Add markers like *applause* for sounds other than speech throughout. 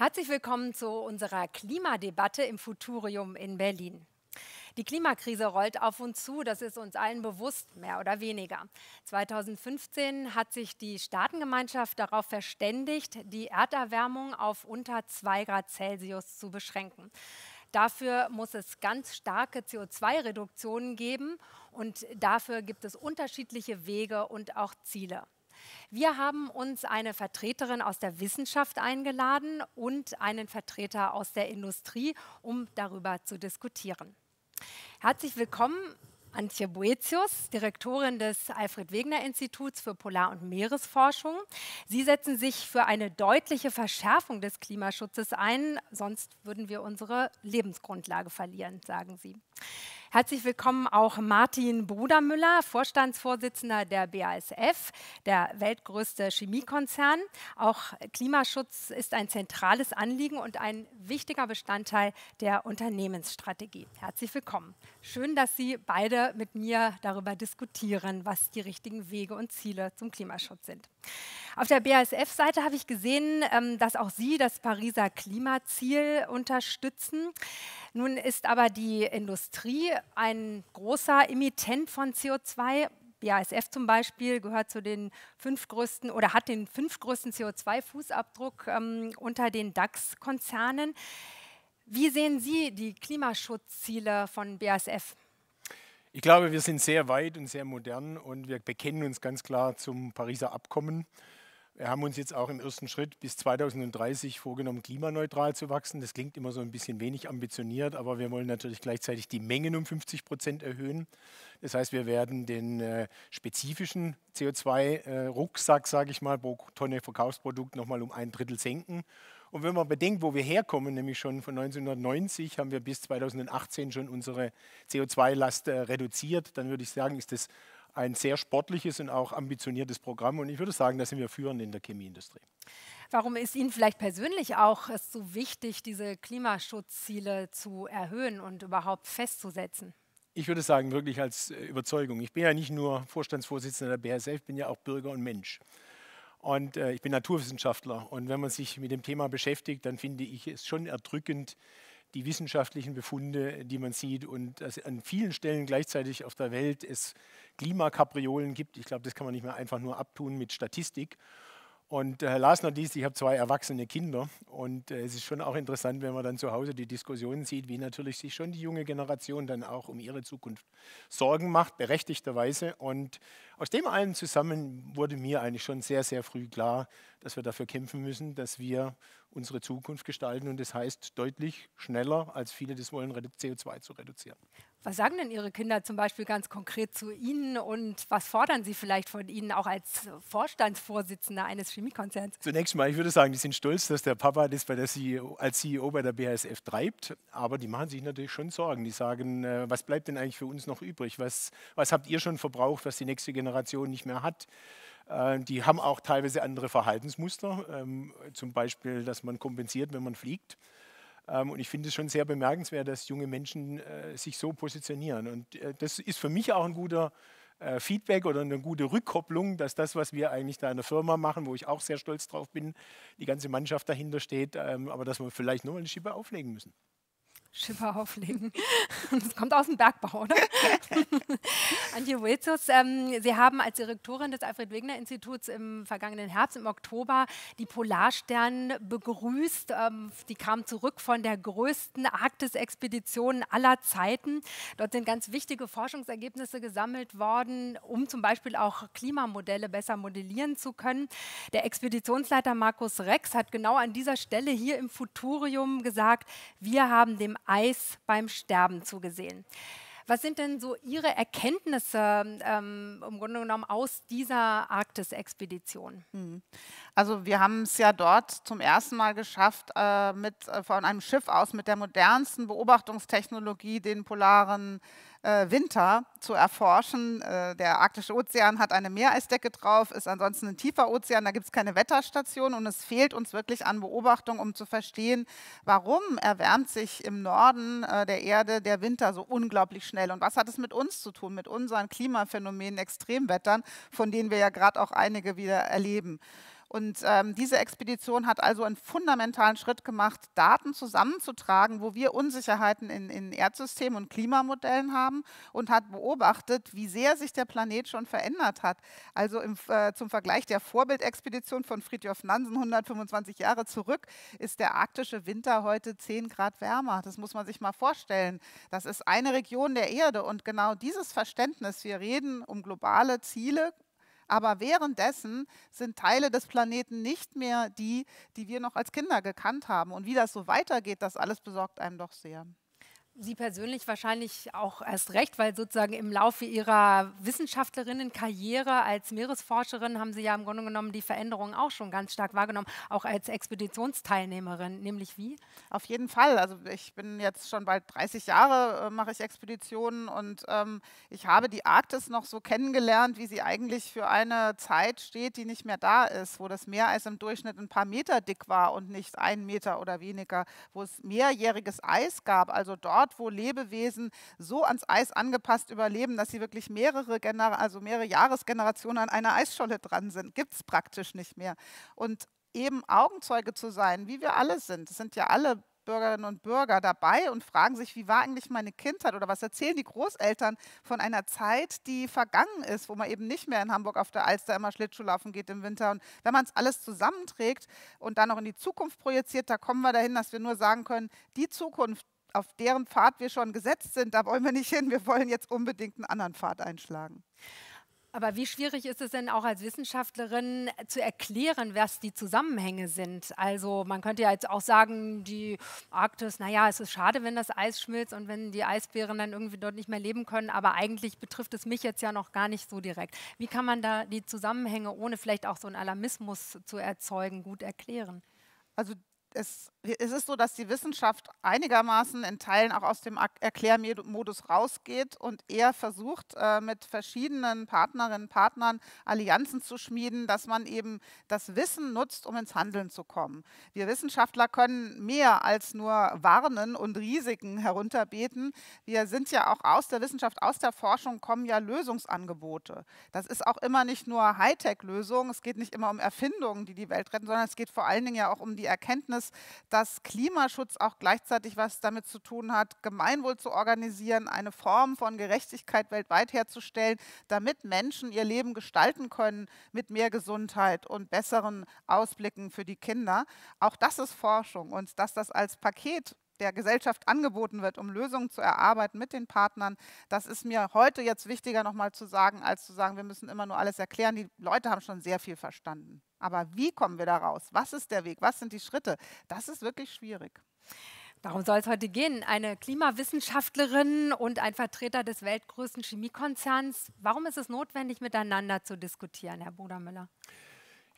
Herzlich willkommen zu unserer Klimadebatte im Futurium in Berlin. Die Klimakrise rollt auf uns zu, das ist uns allen bewusst, mehr oder weniger. 2015 hat sich die Staatengemeinschaft darauf verständigt, die Erderwärmung auf unter 2 Grad Celsius zu beschränken. Dafür muss es ganz starke CO2-Reduktionen geben und dafür gibt es unterschiedliche Wege und auch Ziele. Wir haben uns eine Vertreterin aus der Wissenschaft eingeladen und einen Vertreter aus der Industrie, um darüber zu diskutieren. Herzlich willkommen, Antje Boetius, Direktorin des Alfred-Wegener-Instituts für Polar- und Meeresforschung. Sie setzen sich für eine deutliche Verschärfung des Klimaschutzes ein, sonst würden wir unsere Lebensgrundlage verlieren, sagen Sie. Herzlich willkommen auch Martin Brudermüller, Vorstandsvorsitzender der BASF, der weltgrößte Chemiekonzern. Auch Klimaschutz ist ein zentrales Anliegen und ein wichtiger Bestandteil der Unternehmensstrategie. Herzlich willkommen. Schön, dass Sie beide mit mir darüber diskutieren, was die richtigen Wege und Ziele zum Klimaschutz sind. Auf der BASF-Seite habe ich gesehen, ähm, dass auch Sie das Pariser Klimaziel unterstützen. Nun ist aber die Industrie ein großer Emittent von CO2. BASF zum Beispiel gehört zu den fünf größten oder hat den fünf größten CO2-Fußabdruck ähm, unter den DAX-Konzernen. Wie sehen Sie die Klimaschutzziele von BASF? Ich glaube, wir sind sehr weit und sehr modern und wir bekennen uns ganz klar zum Pariser Abkommen. Wir haben uns jetzt auch im ersten Schritt bis 2030 vorgenommen, klimaneutral zu wachsen. Das klingt immer so ein bisschen wenig ambitioniert, aber wir wollen natürlich gleichzeitig die Mengen um 50 Prozent erhöhen. Das heißt, wir werden den äh, spezifischen CO2-Rucksack, äh, sage ich mal, pro Tonne Verkaufsprodukt nochmal um ein Drittel senken und wenn man bedenkt, wo wir herkommen, nämlich schon von 1990 haben wir bis 2018 schon unsere CO2-Last äh, reduziert, dann würde ich sagen, ist das ein sehr sportliches und auch ambitioniertes Programm. Und ich würde sagen, da sind wir führend in der Chemieindustrie. Warum ist Ihnen vielleicht persönlich auch so wichtig, diese Klimaschutzziele zu erhöhen und überhaupt festzusetzen? Ich würde sagen, wirklich als äh, Überzeugung. Ich bin ja nicht nur Vorstandsvorsitzender der BASF, ich bin ja auch Bürger und Mensch. Und äh, ich bin Naturwissenschaftler. Und wenn man sich mit dem Thema beschäftigt, dann finde ich es schon erdrückend, die wissenschaftlichen Befunde, die man sieht und dass an vielen Stellen gleichzeitig auf der Welt es Klimakapriolen gibt. Ich glaube, das kann man nicht mehr einfach nur abtun mit Statistik. Und äh, Lars noch dies, ich habe zwei erwachsene Kinder und äh, es ist schon auch interessant, wenn man dann zu Hause die Diskussionen sieht, wie natürlich sich schon die junge Generation dann auch um ihre Zukunft Sorgen macht, berechtigterweise. Und aus dem allen zusammen wurde mir eigentlich schon sehr, sehr früh klar, dass wir dafür kämpfen müssen, dass wir unsere Zukunft gestalten. Und das heißt deutlich schneller, als viele das wollen, CO2 zu reduzieren. Was sagen denn Ihre Kinder zum Beispiel ganz konkret zu Ihnen und was fordern Sie vielleicht von Ihnen auch als Vorstandsvorsitzender eines Chemiekonzerns? Zunächst mal, ich würde sagen, die sind stolz, dass der Papa das bei der CEO, als CEO bei der BASF treibt, aber die machen sich natürlich schon Sorgen. Die sagen, äh, was bleibt denn eigentlich für uns noch übrig? Was, was habt ihr schon verbraucht, was die nächste Generation nicht mehr hat? Äh, die haben auch teilweise andere Verhaltensmuster, ähm, zum Beispiel, dass man kompensiert, wenn man fliegt. Ähm, und ich finde es schon sehr bemerkenswert, dass junge Menschen äh, sich so positionieren. Und äh, das ist für mich auch ein guter Feedback oder eine gute Rückkopplung, dass das, was wir eigentlich da in der Firma machen, wo ich auch sehr stolz drauf bin, die ganze Mannschaft dahinter steht, ähm, aber dass wir vielleicht nochmal eine Schippe auflegen müssen. Schipper auflegen. *laughs* Das kommt aus dem Bergbau, oder? *laughs* Antje Wilzus, ähm, Sie haben als Direktorin des Alfred-Wegener-Instituts im vergangenen Herbst, im Oktober, die Polarstern begrüßt. Ähm, die kamen zurück von der größten Arktis-Expedition aller Zeiten. Dort sind ganz wichtige Forschungsergebnisse gesammelt worden, um zum Beispiel auch Klimamodelle besser modellieren zu können. Der Expeditionsleiter Markus Rex hat genau an dieser Stelle hier im Futurium gesagt, wir haben dem Eis beim Sterben zugesehen. Was sind denn so Ihre Erkenntnisse ähm, im Grunde genommen aus dieser Arktis-Expedition? Hm. Also wir haben es ja dort zum ersten Mal geschafft, äh, mit, äh, von einem Schiff aus mit der modernsten Beobachtungstechnologie den polaren äh, äh, Winter zu erforschen. Äh, der Arktische Ozean hat eine Meereisdecke drauf, ist ansonsten ein tiefer Ozean, da gibt es keine Wetterstation und es fehlt uns wirklich an Beobachtung, um zu verstehen, warum erwärmt sich im Norden äh, der Erde der Winter so unglaublich schnell und was hat es mit uns zu tun, mit unseren Klimaphänomenen, Extremwettern, von denen wir ja gerade auch einige wieder erleben. Und ähm, diese Expedition hat also einen fundamentalen Schritt gemacht, Daten zusammenzutragen, wo wir Unsicherheiten in, in Erdsystemen und Klimamodellen haben und hat beobachtet, wie sehr sich der Planet schon verändert hat. Also im, äh, zum Vergleich der Vorbildexpedition von Fridtjof Nansen 125 Jahre zurück ist der arktische Winter heute 10 Grad wärmer. Das muss man sich mal vorstellen. Das ist eine Region der Erde und genau dieses Verständnis, wir reden um globale Ziele, aber währenddessen sind Teile des Planeten nicht mehr die, die wir noch als Kinder gekannt haben. Und wie das so weitergeht, das alles besorgt einem doch sehr. Sie persönlich wahrscheinlich auch erst recht, weil sozusagen im Laufe Ihrer Wissenschaftlerinnenkarriere als Meeresforscherin haben Sie ja im Grunde genommen die Veränderungen auch schon ganz stark wahrgenommen, auch als Expeditionsteilnehmerin, nämlich wie? Auf jeden Fall. Also ich bin jetzt schon bald 30 Jahre, äh, mache ich Expeditionen und ähm, ich habe die Arktis noch so kennengelernt, wie sie eigentlich für eine Zeit steht, die nicht mehr da ist, wo das Meereis im Durchschnitt ein paar Meter dick war und nicht ein Meter oder weniger, wo es mehrjähriges Eis gab. Also dort Ort, wo Lebewesen so ans Eis angepasst überleben, dass sie wirklich mehrere, Gener also mehrere Jahresgenerationen an einer Eisscholle dran sind. Gibt es praktisch nicht mehr. Und eben Augenzeuge zu sein, wie wir alle sind. Es sind ja alle Bürgerinnen und Bürger dabei und fragen sich, wie war eigentlich meine Kindheit oder was erzählen die Großeltern von einer Zeit, die vergangen ist, wo man eben nicht mehr in Hamburg auf der Alster immer Schlittschuh laufen geht im Winter. Und wenn man es alles zusammenträgt und dann noch in die Zukunft projiziert, da kommen wir dahin, dass wir nur sagen können, die Zukunft, auf deren Pfad wir schon gesetzt sind, da wollen wir nicht hin, wir wollen jetzt unbedingt einen anderen Pfad einschlagen. Aber wie schwierig ist es denn auch als Wissenschaftlerin zu erklären, was die Zusammenhänge sind? Also man könnte ja jetzt auch sagen, die Arktis, naja, es ist schade, wenn das Eis schmilzt und wenn die Eisbären dann irgendwie dort nicht mehr leben können, aber eigentlich betrifft es mich jetzt ja noch gar nicht so direkt. Wie kann man da die Zusammenhänge, ohne vielleicht auch so einen Alarmismus zu erzeugen, gut erklären? Also es es ist so, dass die Wissenschaft einigermaßen in Teilen auch aus dem Erklärmodus rausgeht und eher versucht, äh, mit verschiedenen Partnerinnen und Partnern Allianzen zu schmieden, dass man eben das Wissen nutzt, um ins Handeln zu kommen. Wir Wissenschaftler können mehr als nur warnen und Risiken herunterbeten. Wir sind ja auch aus der Wissenschaft, aus der Forschung kommen ja Lösungsangebote. Das ist auch immer nicht nur hightech lösung Es geht nicht immer um Erfindungen, die die Welt retten, sondern es geht vor allen Dingen ja auch um die Erkenntnis, dass Klimaschutz auch gleichzeitig was damit zu tun hat, Gemeinwohl zu organisieren, eine Form von Gerechtigkeit weltweit herzustellen, damit Menschen ihr Leben gestalten können mit mehr Gesundheit und besseren Ausblicken für die Kinder. Auch das ist Forschung und dass das als Paket der Gesellschaft angeboten wird, um Lösungen zu erarbeiten mit den Partnern. Das ist mir heute jetzt wichtiger nochmal zu sagen, als zu sagen, wir müssen immer nur alles erklären. Die Leute haben schon sehr viel verstanden. Aber wie kommen wir da raus? Was ist der Weg? Was sind die Schritte? Das ist wirklich schwierig. Darum soll es heute gehen. Eine Klimawissenschaftlerin und ein Vertreter des weltgrößten Chemiekonzerns. Warum ist es notwendig, miteinander zu diskutieren, Herr Brudermüller? müller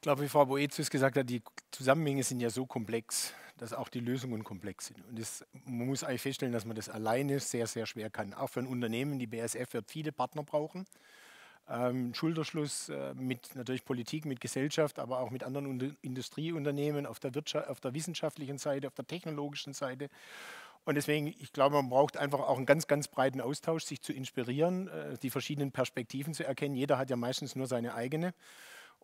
ich glaube, wie Frau Boetius gesagt hat, die Zusammenhänge sind ja so komplex, dass auch die Lösungen komplex sind. Und das, man muss eigentlich feststellen, dass man das alleine sehr, sehr schwer kann. Auch für ein Unternehmen, die BSF wird viele Partner brauchen. Ähm, Schulterschluss äh, mit natürlich Politik, mit Gesellschaft, aber auch mit anderen Unter Industrieunternehmen auf der, Wirtschaft, auf der wissenschaftlichen Seite, auf der technologischen Seite. Und deswegen, ich glaube, man braucht einfach auch einen ganz, ganz breiten Austausch, sich zu inspirieren, äh, die verschiedenen Perspektiven zu erkennen. Jeder hat ja meistens nur seine eigene.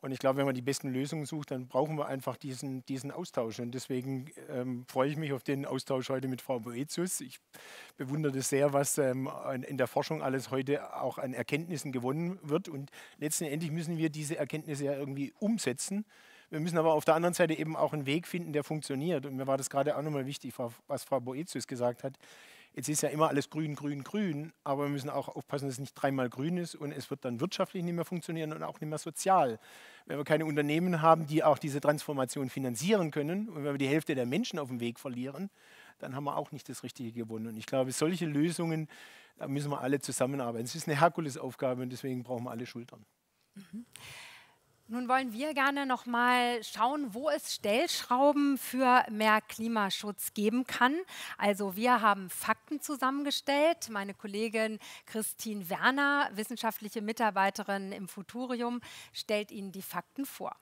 Und ich glaube, wenn man die besten Lösungen sucht, dann brauchen wir einfach diesen, diesen Austausch. Und deswegen ähm, freue ich mich auf den Austausch heute mit Frau Boetius. Ich bewundere das sehr, was ähm, in der Forschung alles heute auch an Erkenntnissen gewonnen wird. Und letztendlich müssen wir diese Erkenntnisse ja irgendwie umsetzen. Wir müssen aber auf der anderen Seite eben auch einen Weg finden, der funktioniert. Und mir war das gerade auch nochmal wichtig, was Frau Boetius gesagt hat. Jetzt ist ja immer alles grün, grün, grün, aber wir müssen auch aufpassen, dass es nicht dreimal grün ist und es wird dann wirtschaftlich nicht mehr funktionieren und auch nicht mehr sozial. Wenn wir keine Unternehmen haben, die auch diese Transformation finanzieren können und wenn wir die Hälfte der Menschen auf dem Weg verlieren, dann haben wir auch nicht das Richtige gewonnen. Und ich glaube, solche Lösungen, da müssen wir alle zusammenarbeiten. Es ist eine Herkulesaufgabe und deswegen brauchen wir alle Schultern. Mhm. Nun wollen wir gerne noch mal schauen, wo es Stellschrauben für mehr Klimaschutz geben kann. Also wir haben Fakten zusammengestellt. Meine Kollegin Christine Werner, wissenschaftliche Mitarbeiterin im Futurium, stellt Ihnen die Fakten vor.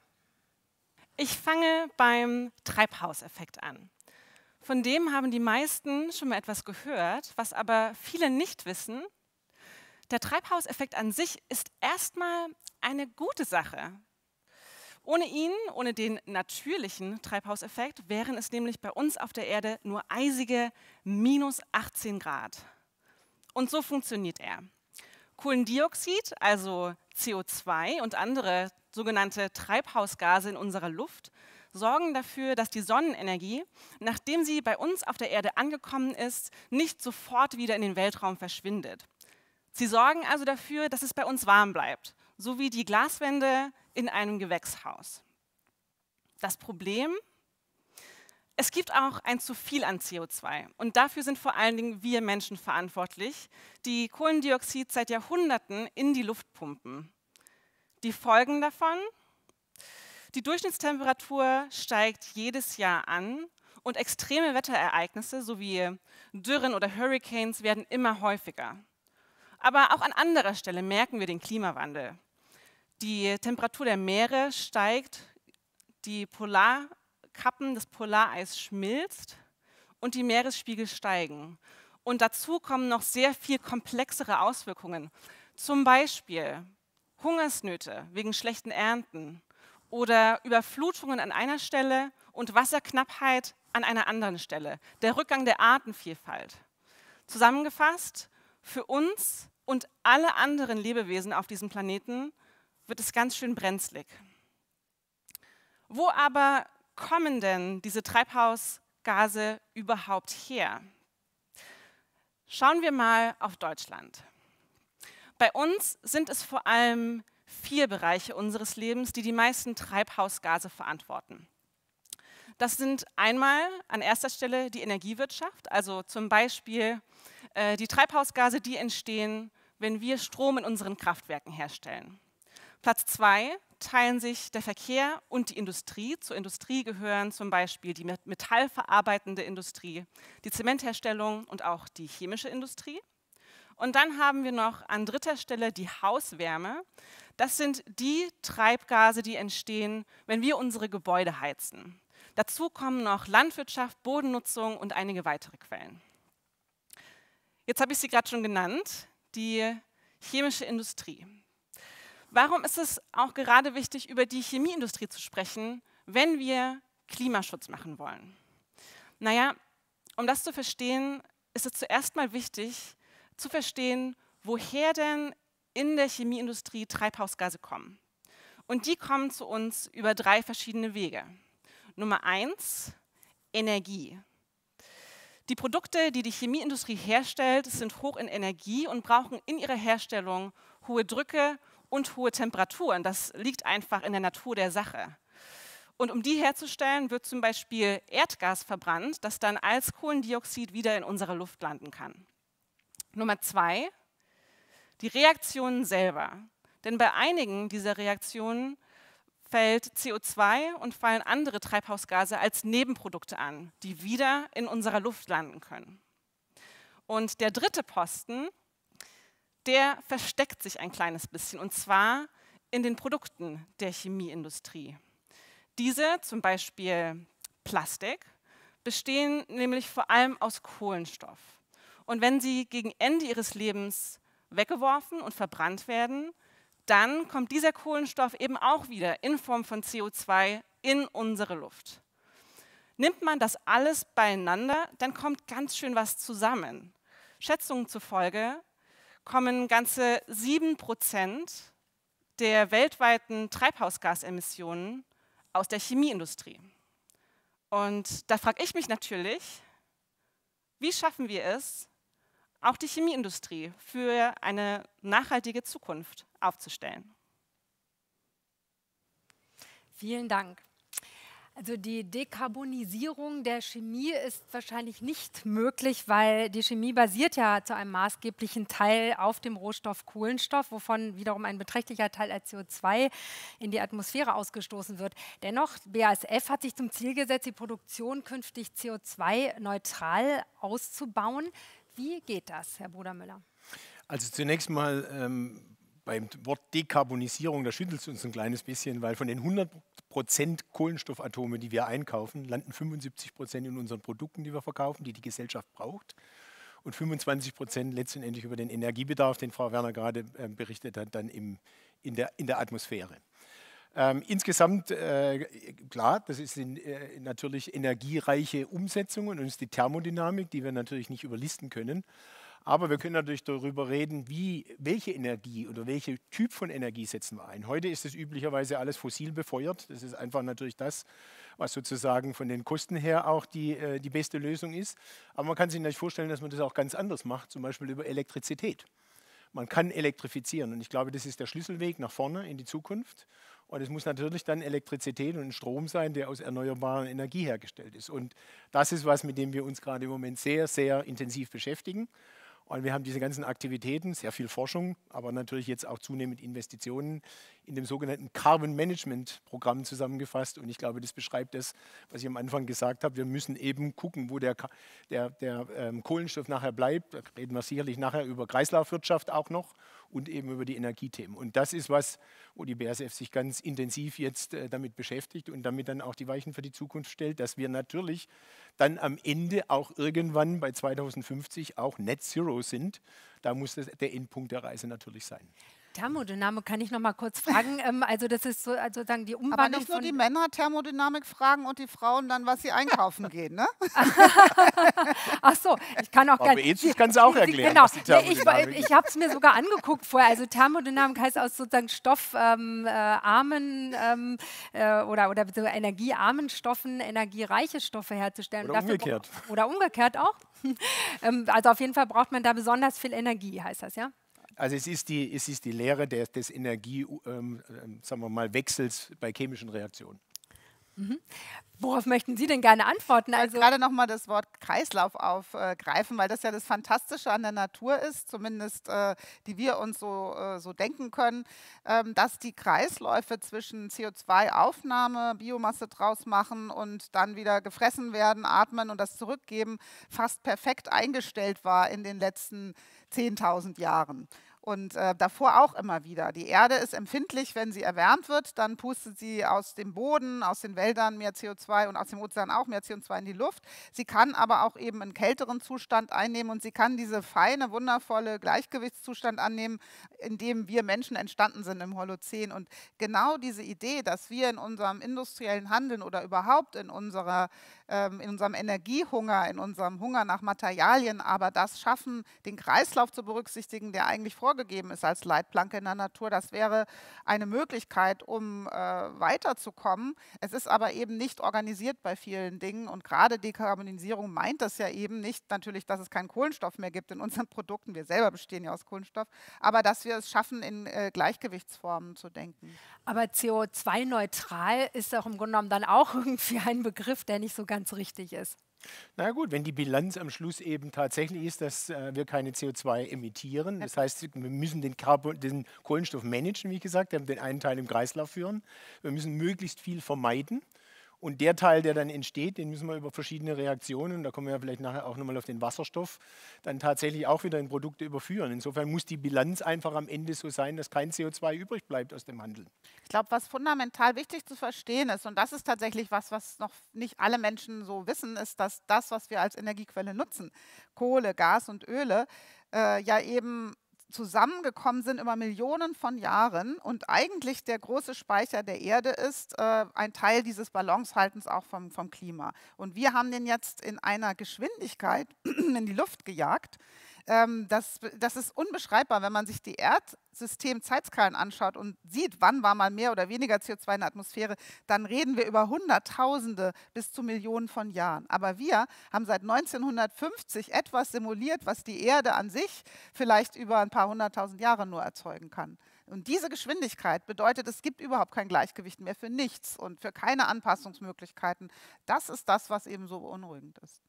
Ich fange beim Treibhauseffekt an. Von dem haben die meisten schon mal etwas gehört, was aber viele nicht wissen. Der Treibhauseffekt an sich ist erstmal eine gute Sache. Ohne ihn, ohne den natürlichen Treibhauseffekt, wären es nämlich bei uns auf der Erde nur eisige minus 18 Grad. Und so funktioniert er. Kohlendioxid, also CO2 und andere sogenannte Treibhausgase in unserer Luft sorgen dafür, dass die Sonnenenergie, nachdem sie bei uns auf der Erde angekommen ist, nicht sofort wieder in den Weltraum verschwindet. Sie sorgen also dafür, dass es bei uns warm bleibt, so wie die Glaswände in einem Gewächshaus. Das Problem, es gibt auch ein zu viel an CO2 und dafür sind vor allen Dingen wir Menschen verantwortlich, die Kohlendioxid seit Jahrhunderten in die Luft pumpen. Die Folgen davon? Die Durchschnittstemperatur steigt jedes Jahr an und extreme Wetterereignisse sowie Dürren oder Hurricanes werden immer häufiger. Aber auch an anderer Stelle merken wir den Klimawandel. Die Temperatur der Meere steigt, die Polarkappen, das Polareis schmilzt und die Meeresspiegel steigen. Und dazu kommen noch sehr viel komplexere Auswirkungen. Zum Beispiel Hungersnöte wegen schlechten Ernten oder Überflutungen an einer Stelle und Wasserknappheit an einer anderen Stelle. Der Rückgang der Artenvielfalt. Zusammengefasst, für uns und alle anderen Lebewesen auf diesem Planeten wird es ganz schön brenzlig. Wo aber kommen denn diese Treibhausgase überhaupt her? Schauen wir mal auf Deutschland. Bei uns sind es vor allem vier Bereiche unseres Lebens, die die meisten Treibhausgase verantworten. Das sind einmal an erster Stelle die Energiewirtschaft, also zum Beispiel äh, die Treibhausgase, die entstehen, wenn wir Strom in unseren Kraftwerken herstellen. Platz zwei teilen sich der Verkehr und die Industrie. Zur Industrie gehören zum Beispiel die metallverarbeitende Industrie, die Zementherstellung und auch die chemische Industrie. Und dann haben wir noch an dritter Stelle die Hauswärme. Das sind die Treibgase, die entstehen, wenn wir unsere Gebäude heizen. Dazu kommen noch Landwirtschaft, Bodennutzung und einige weitere Quellen. Jetzt habe ich sie gerade schon genannt, die chemische Industrie. Warum ist es auch gerade wichtig, über die Chemieindustrie zu sprechen, wenn wir Klimaschutz machen wollen? Naja, um das zu verstehen, ist es zuerst mal wichtig zu verstehen, woher denn in der Chemieindustrie Treibhausgase kommen. Und die kommen zu uns über drei verschiedene Wege. Nummer eins, Energie. Die Produkte, die die Chemieindustrie herstellt, sind hoch in Energie und brauchen in ihrer Herstellung hohe Drücke und hohe Temperaturen. Das liegt einfach in der Natur der Sache. Und um die herzustellen, wird zum Beispiel Erdgas verbrannt, das dann als Kohlendioxid wieder in unserer Luft landen kann. Nummer zwei, die Reaktionen selber. Denn bei einigen dieser Reaktionen fällt CO2 und fallen andere Treibhausgase als Nebenprodukte an, die wieder in unserer Luft landen können. Und der dritte Posten der versteckt sich ein kleines bisschen, und zwar in den Produkten der Chemieindustrie. Diese, zum Beispiel Plastik, bestehen nämlich vor allem aus Kohlenstoff. Und wenn sie gegen Ende ihres Lebens weggeworfen und verbrannt werden, dann kommt dieser Kohlenstoff eben auch wieder in Form von CO2 in unsere Luft. Nimmt man das alles beieinander, dann kommt ganz schön was zusammen. Schätzungen zufolge kommen ganze sieben Prozent der weltweiten Treibhausgasemissionen aus der Chemieindustrie. Und da frage ich mich natürlich, wie schaffen wir es, auch die Chemieindustrie für eine nachhaltige Zukunft aufzustellen? Vielen Dank. Also die Dekarbonisierung der Chemie ist wahrscheinlich nicht möglich, weil die Chemie basiert ja zu einem maßgeblichen Teil auf dem Rohstoff Kohlenstoff, wovon wiederum ein beträchtlicher Teil als CO2 in die Atmosphäre ausgestoßen wird. Dennoch, BASF hat sich zum Ziel gesetzt, die Produktion künftig CO2-neutral auszubauen. Wie geht das, Herr Brudermüller? Also zunächst mal ähm beim Wort Dekarbonisierung, da schüttelt es uns ein kleines bisschen, weil von den 100 Prozent Kohlenstoffatome, die wir einkaufen, landen 75 in unseren Produkten, die wir verkaufen, die die Gesellschaft braucht. Und 25 letztendlich über den Energiebedarf, den Frau Werner gerade äh, berichtet hat, dann im, in, der, in der Atmosphäre. Ähm, insgesamt, äh, klar, das ist in, äh, natürlich energiereiche Umsetzungen und ist die Thermodynamik, die wir natürlich nicht überlisten können. Aber wir können natürlich darüber reden, wie, welche Energie oder welchen Typ von Energie setzen wir ein. Heute ist es üblicherweise alles fossil befeuert. Das ist einfach natürlich das, was sozusagen von den Kosten her auch die, äh, die beste Lösung ist. Aber man kann sich natürlich vorstellen, dass man das auch ganz anders macht, zum Beispiel über Elektrizität. Man kann elektrifizieren und ich glaube, das ist der Schlüsselweg nach vorne in die Zukunft. Und es muss natürlich dann Elektrizität und Strom sein, der aus erneuerbarer Energie hergestellt ist. Und das ist was, mit dem wir uns gerade im Moment sehr, sehr intensiv beschäftigen. Und wir haben diese ganzen Aktivitäten, sehr viel Forschung, aber natürlich jetzt auch zunehmend Investitionen in dem sogenannten Carbon Management Programm zusammengefasst. Und ich glaube, das beschreibt das, was ich am Anfang gesagt habe. Wir müssen eben gucken, wo der, der, der ähm, Kohlenstoff nachher bleibt. Da reden wir sicherlich nachher über Kreislaufwirtschaft auch noch und eben über die Energiethemen. Und das ist was, wo die BASF sich ganz intensiv jetzt äh, damit beschäftigt und damit dann auch die Weichen für die Zukunft stellt, dass wir natürlich dann am Ende auch irgendwann bei 2050 auch Net Zero sind. Da muss das der Endpunkt der Reise natürlich sein. Thermodynamik kann ich noch mal kurz fragen. *laughs* Ähm, also das ist so, also sozusagen die Umwandlung Aber nicht nur die Männer Thermodynamik fragen und die Frauen dann, was sie einkaufen *laughs* gehen, ne? Ach so, ich kann auch gerne. Ich kann es auch erklären. Genau, ich, ich habe es mir sogar angeguckt vorher. Also Thermodynamik heißt aus sozusagen stoffarmen ähm, äh, ähm, äh, oder, oder so energiearmen Stoffen energiereiche Stoffe herzustellen. Oder umgekehrt. Oder umgekehrt auch. *laughs* Ähm, also auf jeden Fall braucht man da besonders viel Energie, heißt das, ja? Also es ist die, es ist die Lehre des, des Energie, ähm, ähm, sagen wir mal, Wechsels bei chemischen Reaktionen. Mhm. Worauf möchten Sie denn gerne antworten? Also gerade nochmal das Wort Kreislauf aufgreifen, weil das ja das Fantastische an der Natur ist, zumindest äh, die wir uns so, äh, so denken können, ähm, dass die Kreisläufe zwischen CO2-Aufnahme, Biomasse draus machen und dann wieder gefressen werden, atmen und das zurückgeben, fast perfekt eingestellt war in den letzten 10.000 Jahren und äh, davor auch immer wieder. Die Erde ist empfindlich, wenn sie erwärmt wird, dann pustet sie aus dem Boden, aus den Wäldern mehr CO2 und aus dem Ozean auch mehr CO2 in die Luft. Sie kann aber auch eben einen kälteren Zustand einnehmen und sie kann diese feine, wundervolle Gleichgewichtszustand annehmen, in dem wir Menschen entstanden sind im Holozän. Und genau diese Idee, dass wir in unserem industriellen Handeln oder überhaupt in unserer ähm, in unserem Energiehunger, in unserem Hunger nach Materialien, aber das schaffen, den Kreislauf zu berücksichtigen, der eigentlich vorgegeben ist als Leitplanke in der Natur, das wäre eine Möglichkeit, um äh, weiterzukommen. Es ist aber eben nicht organisiert bei vielen Dingen und gerade Dekarbonisierung meint das ja eben nicht natürlich, dass es keinen Kohlenstoff mehr gibt in unseren Produkten. Wir selber bestehen ja aus Kohlenstoff, aber dass wir es schaffen, in äh, Gleichgewichtsformen zu denken. Aber CO2-neutral ist doch im Grunde genommen dann auch *laughs* irgendwie ein Begriff, der nicht so ganz ganz richtig ist. Na gut, wenn die Bilanz am Schluss eben tatsächlich ist, dass äh, wir keine CO2 emittieren, das heißt, wir müssen den, Carbon, den Kohlenstoff managen, wie gesagt, wir haben den einen Teil im Kreislauf führen, wir müssen möglichst viel vermeiden und der Teil, der dann entsteht, den müssen wir über verschiedene Reaktionen, da kommen wir ja vielleicht nachher auch nochmal auf den Wasserstoff, dann tatsächlich auch wieder in Produkte überführen. Insofern muss die Bilanz einfach am Ende so sein, dass kein CO2 übrig bleibt aus dem Handel. Ich glaube, was fundamental wichtig zu verstehen ist, und das ist tatsächlich was, was noch nicht alle Menschen so wissen, ist, dass das, was wir als Energiequelle nutzen, Kohle, Gas und Öle, äh, ja eben zusammengekommen sind über Millionen von Jahren und eigentlich der große Speicher der Erde ist, äh, ein Teil dieses Balancehaltens auch vom, vom Klima. Und wir haben den jetzt in einer Geschwindigkeit *clears throat* in die Luft gejagt, ähm, das, das ist unbeschreibbar, wenn man sich die Erdsystem-Zeitskalen anschaut und sieht, wann war mal mehr oder weniger CO2 in der Atmosphäre, dann reden wir über Hunderttausende bis zu Millionen von Jahren. Aber wir haben seit 1950 etwas simuliert, was die Erde an sich vielleicht über ein paar hunderttausend Jahre nur erzeugen kann. Und diese Geschwindigkeit bedeutet, es gibt überhaupt kein Gleichgewicht mehr für nichts und für keine Anpassungsmöglichkeiten. Das ist das, was eben so beunruhigend ist.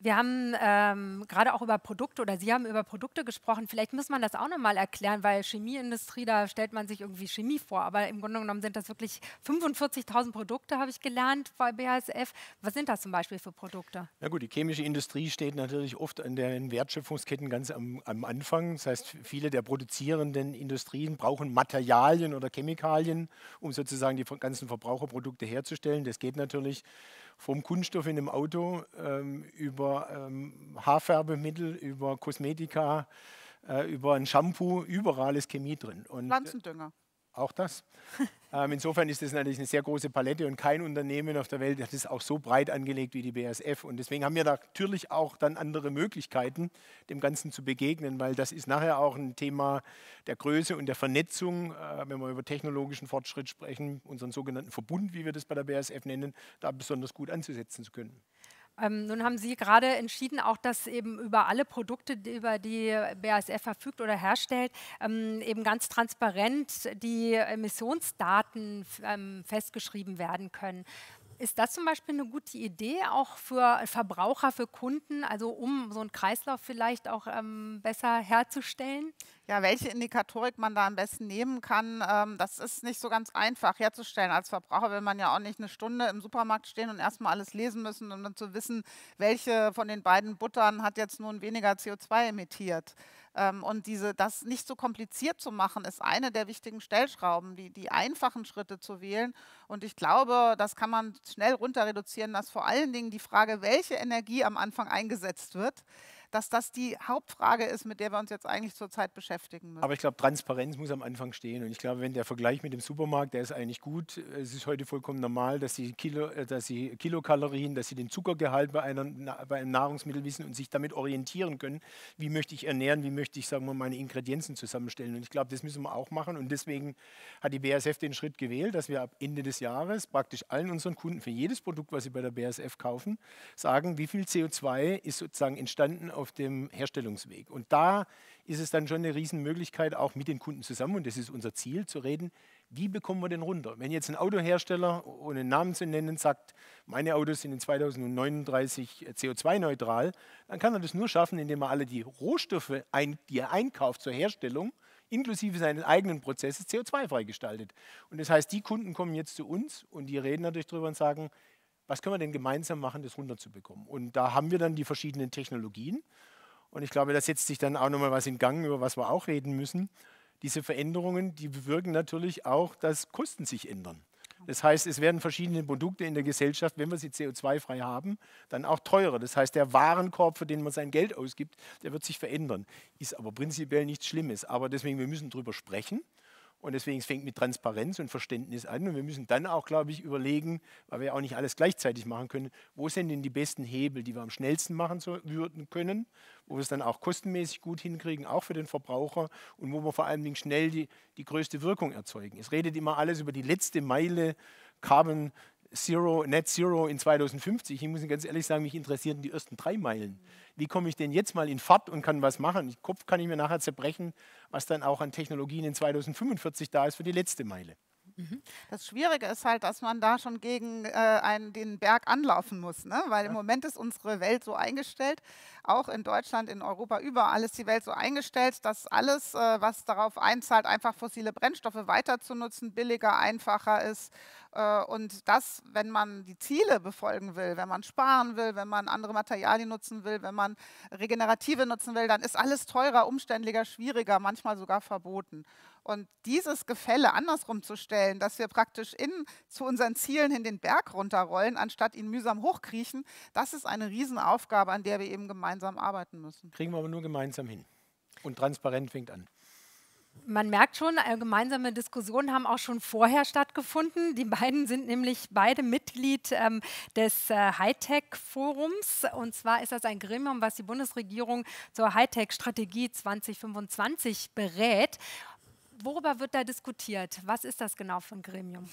Wir haben ähm, gerade auch über Produkte oder Sie haben über Produkte gesprochen. Vielleicht muss man das auch nochmal erklären, weil Chemieindustrie, da stellt man sich irgendwie Chemie vor. Aber im Grunde genommen sind das wirklich 45.000 Produkte, habe ich gelernt bei BASF. Was sind das zum Beispiel für Produkte? Na gut, die chemische Industrie steht natürlich oft in den Wertschöpfungsketten ganz am, am Anfang. Das heißt, viele der produzierenden Industrien brauchen Materialien oder Chemikalien, um sozusagen die ganzen Verbraucherprodukte herzustellen. Das geht natürlich vom Kunststoff in einem Auto ähm, über ähm, Haarfärbemittel, über Kosmetika, äh, über ein Shampoo, überall ist Chemie drin. Und Pflanzendünger auch das. *laughs* Ähm, insofern ist das natürlich eine sehr große Palette und kein Unternehmen auf der Welt hat es auch so breit angelegt wie die BASF. Und deswegen haben wir natürlich auch dann andere Möglichkeiten, dem Ganzen zu begegnen, weil das ist nachher auch ein Thema der Größe und der Vernetzung, äh, wenn wir über technologischen Fortschritt sprechen, unseren sogenannten Verbund, wie wir das bei der BASF nennen, da besonders gut anzusetzen zu können. Ähm, nun haben Sie gerade entschieden, auch dass eben über alle Produkte, über die BASF verfügt oder herstellt, ähm, eben ganz transparent die Emissionsdaten ähm, festgeschrieben werden können. Ist das zum Beispiel eine gute Idee auch für Verbraucher, für Kunden, also um so einen Kreislauf vielleicht auch ähm, besser herzustellen? Ja, welche Indikatorik man da am besten nehmen kann, ähm, das ist nicht so ganz einfach herzustellen. Als Verbraucher will man ja auch nicht eine Stunde im Supermarkt stehen und erstmal alles lesen müssen, um dann zu wissen, welche von den beiden Buttern hat jetzt nun weniger CO2 emittiert. Ähm, und diese, das nicht so kompliziert zu machen, ist eine der wichtigen Stellschrauben, die, die einfachen Schritte zu wählen. Und ich glaube, das kann man schnell runter reduzieren, dass vor allen Dingen die Frage, welche Energie am Anfang eingesetzt wird, dass das die Hauptfrage ist, mit der wir uns jetzt eigentlich zurzeit beschäftigen müssen. Aber ich glaube, Transparenz muss am Anfang stehen. Und ich glaube, wenn der Vergleich mit dem Supermarkt, der ist eigentlich gut. Es ist heute vollkommen normal, dass sie, Kilo, äh, dass sie Kilokalorien, dass sie den Zuckergehalt bei, einer, bei einem Nahrungsmittel wissen und sich damit orientieren können. Wie möchte ich ernähren? Wie möchte ich, sagen wir, meine Ingredienzen zusammenstellen? Und ich glaube, das müssen wir auch machen. Und deswegen hat die BASF den Schritt gewählt, dass wir ab Ende des Jahres praktisch allen unseren Kunden für jedes Produkt, was sie bei der BASF kaufen, sagen, wie viel CO2 ist sozusagen entstanden auf dem Herstellungsweg. Und da ist es dann schon eine Riesenmöglichkeit, auch mit den Kunden zusammen, und das ist unser Ziel, zu reden, wie bekommen wir denn runter? Wenn jetzt ein Autohersteller, ohne einen Namen zu nennen, sagt, meine Autos sind in 2039 CO2-neutral, dann kann er das nur schaffen, indem er alle die Rohstoffe, ein, die er einkauft zur Herstellung, inklusive seines eigenen Prozesses CO2-frei gestaltet. Und das heißt, die Kunden kommen jetzt zu uns und die reden natürlich darüber und sagen, was können wir denn gemeinsam machen, das runterzubekommen? Und da haben wir dann die verschiedenen Technologien. Und ich glaube, da setzt sich dann auch nochmal was in Gang, über was wir auch reden müssen. Diese Veränderungen, die bewirken natürlich auch, dass Kosten sich ändern. Das heißt, es werden verschiedene Produkte in der Gesellschaft, wenn wir sie CO2-frei haben, dann auch teurer. Das heißt, der Warenkorb, für den man sein Geld ausgibt, der wird sich verändern. Ist aber prinzipiell nichts Schlimmes. Aber deswegen, wir müssen darüber sprechen. Und deswegen es fängt mit Transparenz und Verständnis an. Und wir müssen dann auch, glaube ich, überlegen, weil wir ja auch nicht alles gleichzeitig machen können, wo sind denn die besten Hebel, die wir am schnellsten machen würden können, wo wir es dann auch kostenmäßig gut hinkriegen, auch für den Verbraucher und wo wir vor allen Dingen schnell die, die größte Wirkung erzeugen. Es redet immer alles über die letzte Meile Carbon Zero, Net Zero in 2050. Ich muss ganz ehrlich sagen, mich interessieren die ersten drei Meilen. Wie komme ich denn jetzt mal in Fahrt und kann was machen? Den Kopf kann ich mir nachher zerbrechen, was dann auch an Technologien in 2045 da ist für die letzte Meile. Mhm. Das Schwierige ist halt, dass man da schon gegen äh, einen, den Berg anlaufen muss, ne? weil im Moment ist unsere Welt so eingestellt, auch in Deutschland, in Europa, überall ist die Welt so eingestellt, dass alles, äh, was darauf einzahlt, einfach fossile Brennstoffe weiter zu nutzen, billiger, einfacher ist. Äh, und das, wenn man die Ziele befolgen will, wenn man sparen will, wenn man andere Materialien nutzen will, wenn man regenerative nutzen will, dann ist alles teurer, umständlicher, schwieriger, manchmal sogar verboten. Und dieses Gefälle andersrum zu stellen, dass wir praktisch in, zu unseren Zielen hin den Berg runterrollen, anstatt ihn mühsam hochkriechen, das ist eine Riesenaufgabe, an der wir eben gemeinsam arbeiten müssen. Kriegen wir aber nur gemeinsam hin. Und transparent fängt an. Man merkt schon, äh, gemeinsame Diskussionen haben auch schon vorher stattgefunden. Die beiden sind nämlich beide Mitglied ähm, des äh, Hightech-Forums. Und zwar ist das ein Gremium, was die Bundesregierung zur Hightech-Strategie 2025 berät worüber wird da diskutiert? Was ist das genau für ein Gremium?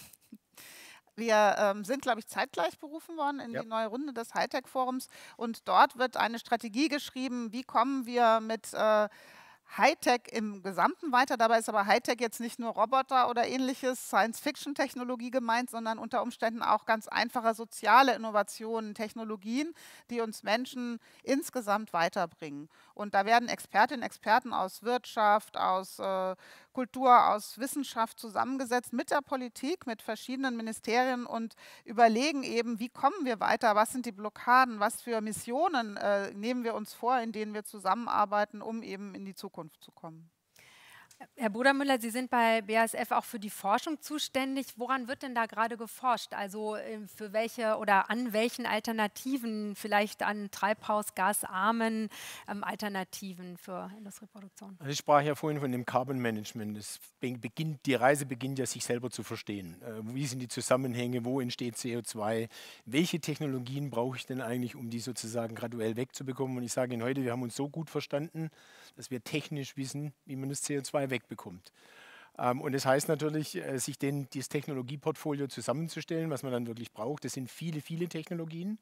Wir ähm, sind, glaube ich, zeitgleich berufen worden in ja. die neue Runde des Hightech-Forums und dort wird eine Strategie geschrieben, wie kommen wir mit äh, Hightech im Gesamten weiter. Dabei ist aber Hightech jetzt nicht nur Roboter oder ähnliches Science-Fiction-Technologie gemeint, sondern unter Umständen auch ganz einfache soziale Innovationen, Technologien, die uns Menschen insgesamt weiterbringen. Und da werden Expertinnen, Experten aus Wirtschaft, aus äh, Kultur, aus Wissenschaft zusammengesetzt mit der Politik, mit verschiedenen Ministerien und überlegen eben, wie kommen wir weiter, was sind die Blockaden, was für Missionen äh, nehmen wir uns vor, in denen wir zusammenarbeiten, um eben in die Zukunft zu kommen. Herr Brudermüller, Sie sind bei BASF auch für die Forschung zuständig. Woran wird denn da gerade geforscht? Also ähm, für welche oder an welchen Alternativen, vielleicht an treibhausgasarmen ähm, Alternativen für Industrieproduktion? Also ich sprach ja vorhin von dem Carbon Management. Beginnt, die Reise beginnt ja, sich selber zu verstehen. Äh, wie sind die Zusammenhänge? Wo entsteht CO2? Welche Technologien brauche ich denn eigentlich, um die sozusagen graduell wegzubekommen? Und ich sage Ihnen heute, wir haben uns so gut verstanden, dass wir technisch wissen, wie man das CO2 keiner wegbekommt. Ähm, und das heißt natürlich, äh, sich denn dieses Technologieportfolio zusammenzustellen, was man dann wirklich braucht. Das sind viele, viele Technologien.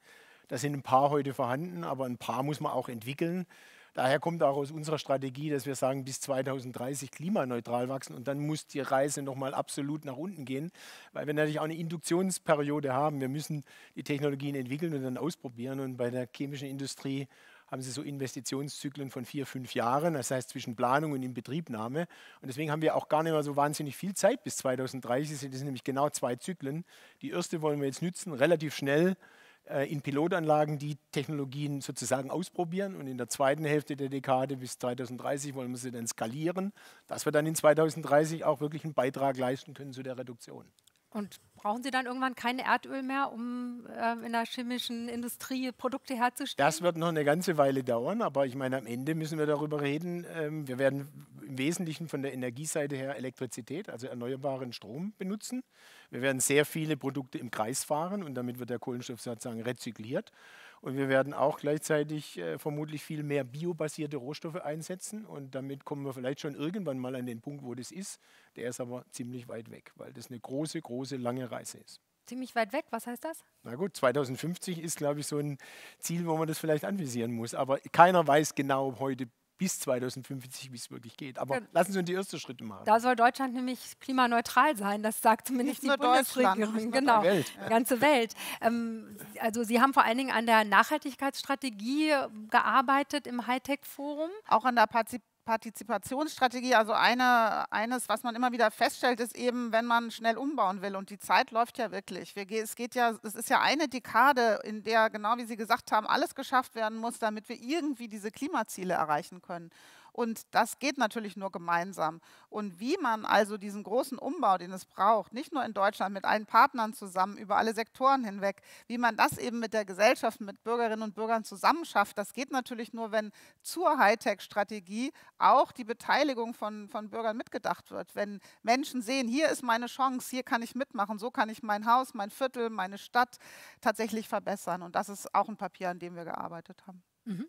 Da sind ein paar heute vorhanden, aber ein paar muss man auch entwickeln. Daher kommt auch aus unserer Strategie, dass wir sagen, bis 2030 klimaneutral wachsen und dann muss die Reise nochmal absolut nach unten gehen, weil wir natürlich auch eine Induktionsperiode haben. Wir müssen die Technologien entwickeln und dann ausprobieren und bei der chemischen Industrie haben sie so Investitionszyklen von vier, fünf Jahren, das heißt zwischen Planung und Inbetriebnahme. Und deswegen haben wir auch gar nicht mehr so wahnsinnig viel Zeit bis 2030. das sind nämlich genau zwei Zyklen. Die erste wollen wir jetzt nützen, relativ schnell äh, in Pilotanlagen die Technologien sozusagen ausprobieren und in der zweiten Hälfte der Dekade bis 2030 wollen wir sie dann skalieren, dass wir dann in 2030 auch wirklich einen Beitrag leisten können zu der Reduktion. Und brauchen Sie dann irgendwann kein Erdöl mehr, um ähm, in der chemischen Industrie Produkte herzustellen? Das wird noch eine ganze Weile dauern, aber ich meine, am Ende müssen wir darüber reden. Ähm, wir werden im Wesentlichen von der Energieseite her Elektrizität, also erneuerbaren Strom benutzen. Wir werden sehr viele Produkte im Kreis fahren und damit wird der Kohlenstoff sozusagen rezykliert. Und wir werden auch gleichzeitig äh, vermutlich viel mehr biobasierte Rohstoffe einsetzen. Und damit kommen wir vielleicht schon irgendwann mal an den Punkt, wo das ist. Der ist aber ziemlich weit weg, weil das eine große, große, lange Reise ist. Ziemlich weit weg, was heißt das? Na gut, 2050 ist, glaube ich, so ein Ziel, wo man das vielleicht anvisieren muss. Aber keiner weiß genau heute bis 2050, wie es wirklich geht. Aber ja, lassen Sie uns die ersten Schritte machen. Da soll Deutschland nämlich klimaneutral sein, das sagt zumindest nicht die Bundesregierung. Genau, die ganze Welt. Ähm, also Sie haben vor allen Dingen an der Nachhaltigkeitsstrategie äh, gearbeitet im Hightech-Forum. Auch an der Partizipation Partizipationsstrategie, also eine, eines, was man immer wieder feststellt, ist eben, wenn man schnell umbauen will und die Zeit läuft ja wirklich. Wir, es geht ja, es ist ja eine Dekade, in der, genau wie Sie gesagt haben, alles geschafft werden muss, damit wir irgendwie diese Klimaziele erreichen können. Und das geht natürlich nur gemeinsam. Und wie man also diesen großen Umbau, den es braucht, nicht nur in Deutschland mit allen Partnern zusammen, über alle Sektoren hinweg, wie man das eben mit der Gesellschaft, mit Bürgerinnen und Bürgern zusammenschafft, das geht natürlich nur, wenn zur Hightech-Strategie auch die Beteiligung von, von Bürgern mitgedacht wird. Wenn Menschen sehen, hier ist meine Chance, hier kann ich mitmachen, so kann ich mein Haus, mein Viertel, meine Stadt tatsächlich verbessern. Und das ist auch ein Papier, an dem wir gearbeitet haben. Mhm.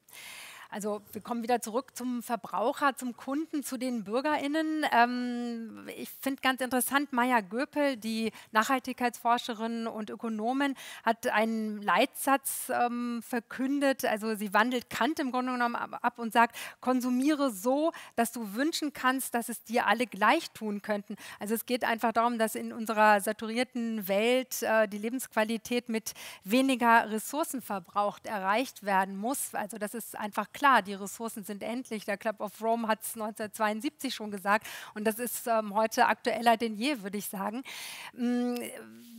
Also wir kommen wieder zurück zum Verbraucher, zum Kunden, zu den BürgerInnen. Ähm, ich finde ganz interessant, Maya Göpel, die Nachhaltigkeitsforscherin und Ökonomin, hat einen Leitsatz ähm, verkündet. Also sie wandelt Kant im Grunde genommen ab und sagt, konsumiere so, dass du wünschen kannst, dass es dir alle gleich tun könnten. Also es geht einfach darum, dass in unserer saturierten Welt äh, die Lebensqualität mit weniger Ressourcen verbraucht erreicht werden muss. Also das ist einfach klar klar, die Ressourcen sind endlich. Der Club of Rome hat es 1972 schon gesagt und das ist ähm, heute aktueller denn je, würde ich sagen. Mm,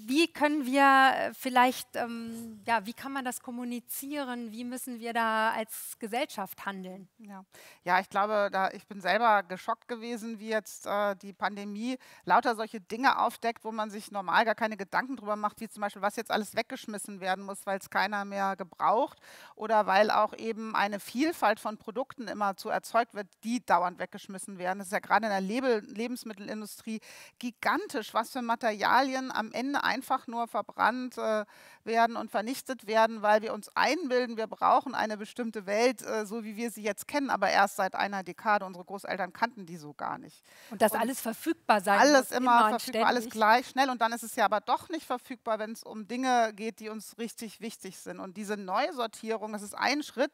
wie können wir vielleicht, ähm, ja, wie kann man das kommunizieren? Wie müssen wir da als Gesellschaft handeln? Ja, ja ich glaube, da, ich bin selber geschockt gewesen, wie jetzt äh, die Pandemie lauter solche Dinge aufdeckt, wo man sich normal gar keine Gedanken drüber macht, wie zum Beispiel, was jetzt alles weggeschmissen werden muss, weil es keiner mehr gebraucht oder weil auch eben eine Vielfalt Vielfalt von Produkten immer zu erzeugt wird, die dauernd weggeschmissen werden. Das ist ja gerade in der Lebensmittelindustrie gigantisch, was für Materialien am Ende einfach nur verbrannt äh, werden und vernichtet werden, weil wir uns einbilden, wir brauchen eine bestimmte Welt, äh, so wie wir sie jetzt kennen, aber erst seit einer Dekade. Unsere Großeltern kannten die so gar nicht. Und dass und alles verfügbar sein Alles immer, immer verfügbar, ständig. alles gleich schnell. Und dann ist es ja aber doch nicht verfügbar, wenn es um Dinge geht, die uns richtig wichtig sind. Und diese Neusortierung, das ist ein Schritt,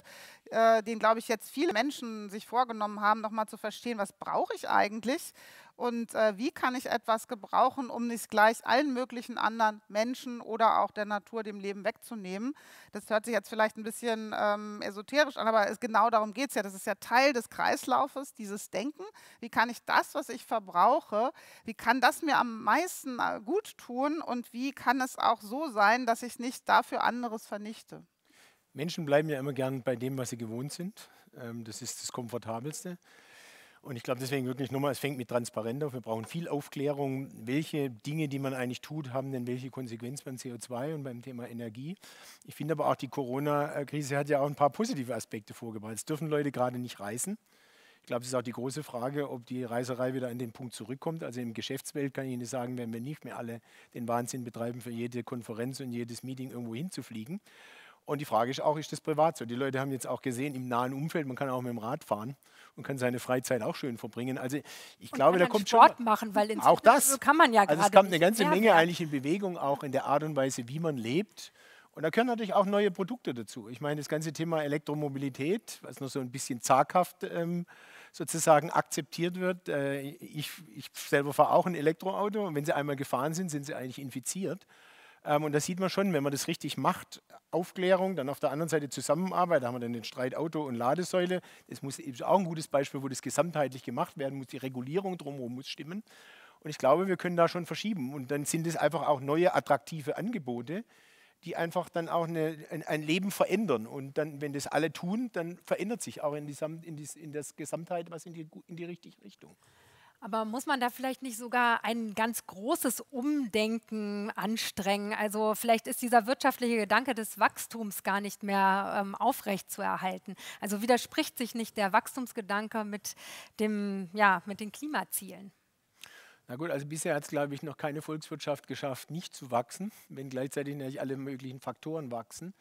äh, den, glaube ich, jetzt viele Menschen sich vorgenommen haben, nochmal zu verstehen, was brauche ich eigentlich und äh, wie kann ich etwas gebrauchen, um nicht gleich allen möglichen anderen Menschen oder auch der Natur dem Leben wegzunehmen. Das hört sich jetzt vielleicht ein bisschen ähm, esoterisch an, aber es, genau darum geht es ja. Das ist ja Teil des Kreislaufes, dieses Denken. Wie kann ich das, was ich verbrauche, wie kann das mir am meisten äh, gut tun und wie kann es auch so sein, dass ich nicht dafür anderes vernichte? Menschen bleiben ja immer gern bei dem, was sie gewohnt sind. Ähm, das ist das Komfortabelste. Und ich glaube deswegen wirklich nochmal, es fängt mit Transparenz auf. Wir brauchen viel Aufklärung, welche Dinge, die man eigentlich tut, haben denn welche Konsequenz beim CO2 und beim Thema Energie. Ich finde aber auch, die Corona-Krise hat ja auch ein paar positive Aspekte vorgebracht. Es dürfen Leute gerade nicht reisen. Ich glaube, es ist auch die große Frage, ob die Reiserei wieder an den Punkt zurückkommt. Also im Geschäftswelt kann ich Ihnen sagen, werden wir nicht mehr alle den Wahnsinn betreiben, für jede Konferenz und jedes Meeting irgendwo hinzufliegen. Und die Frage ist auch, ist das privat so? Die Leute haben jetzt auch gesehen, im nahen Umfeld, man kann auch mit dem Rad fahren und kann seine Freizeit auch schön verbringen. Also ich und glaube, da kommt Sport schon machen, weil auch das kann man ja also es kommt eine ganze Menge werden. eigentlich in Bewegung, auch in der Art und Weise, wie man lebt. Und da können natürlich auch neue Produkte dazu. Ich meine, das ganze Thema Elektromobilität, was noch so ein bisschen zaghaft ähm, sozusagen akzeptiert wird. Äh, ich, ich selber fahre auch ein Elektroauto und wenn Sie einmal gefahren sind, sind Sie eigentlich infiziert. Ähm, und da sieht man schon, wenn man das richtig macht, Aufklärung, dann auf der anderen Seite Zusammenarbeit, da haben wir dann den Streit Auto und Ladesäule. Das muss ist auch ein gutes Beispiel, wo das gesamtheitlich gemacht werden muss, die Regulierung drumherum muss stimmen. Und ich glaube, wir können da schon verschieben. Und dann sind es einfach auch neue, attraktive Angebote, die einfach dann auch eine, ein, ein, Leben verändern. Und dann, wenn das alle tun, dann verändert sich auch in, die, in, die, in das Gesamtheit was in die, in die richtige Richtung. Aber muss man da vielleicht nicht sogar ein ganz großes Umdenken anstrengen? Also vielleicht ist dieser wirtschaftliche Gedanke des Wachstums gar nicht mehr ähm, aufrecht zu erhalten. Also widerspricht sich nicht der Wachstumsgedanke mit, dem, ja, mit den Klimazielen? Na gut, also bisher hat es, glaube ich, noch keine Volkswirtschaft geschafft, nicht zu wachsen, wenn gleichzeitig natürlich alle möglichen Faktoren wachsen.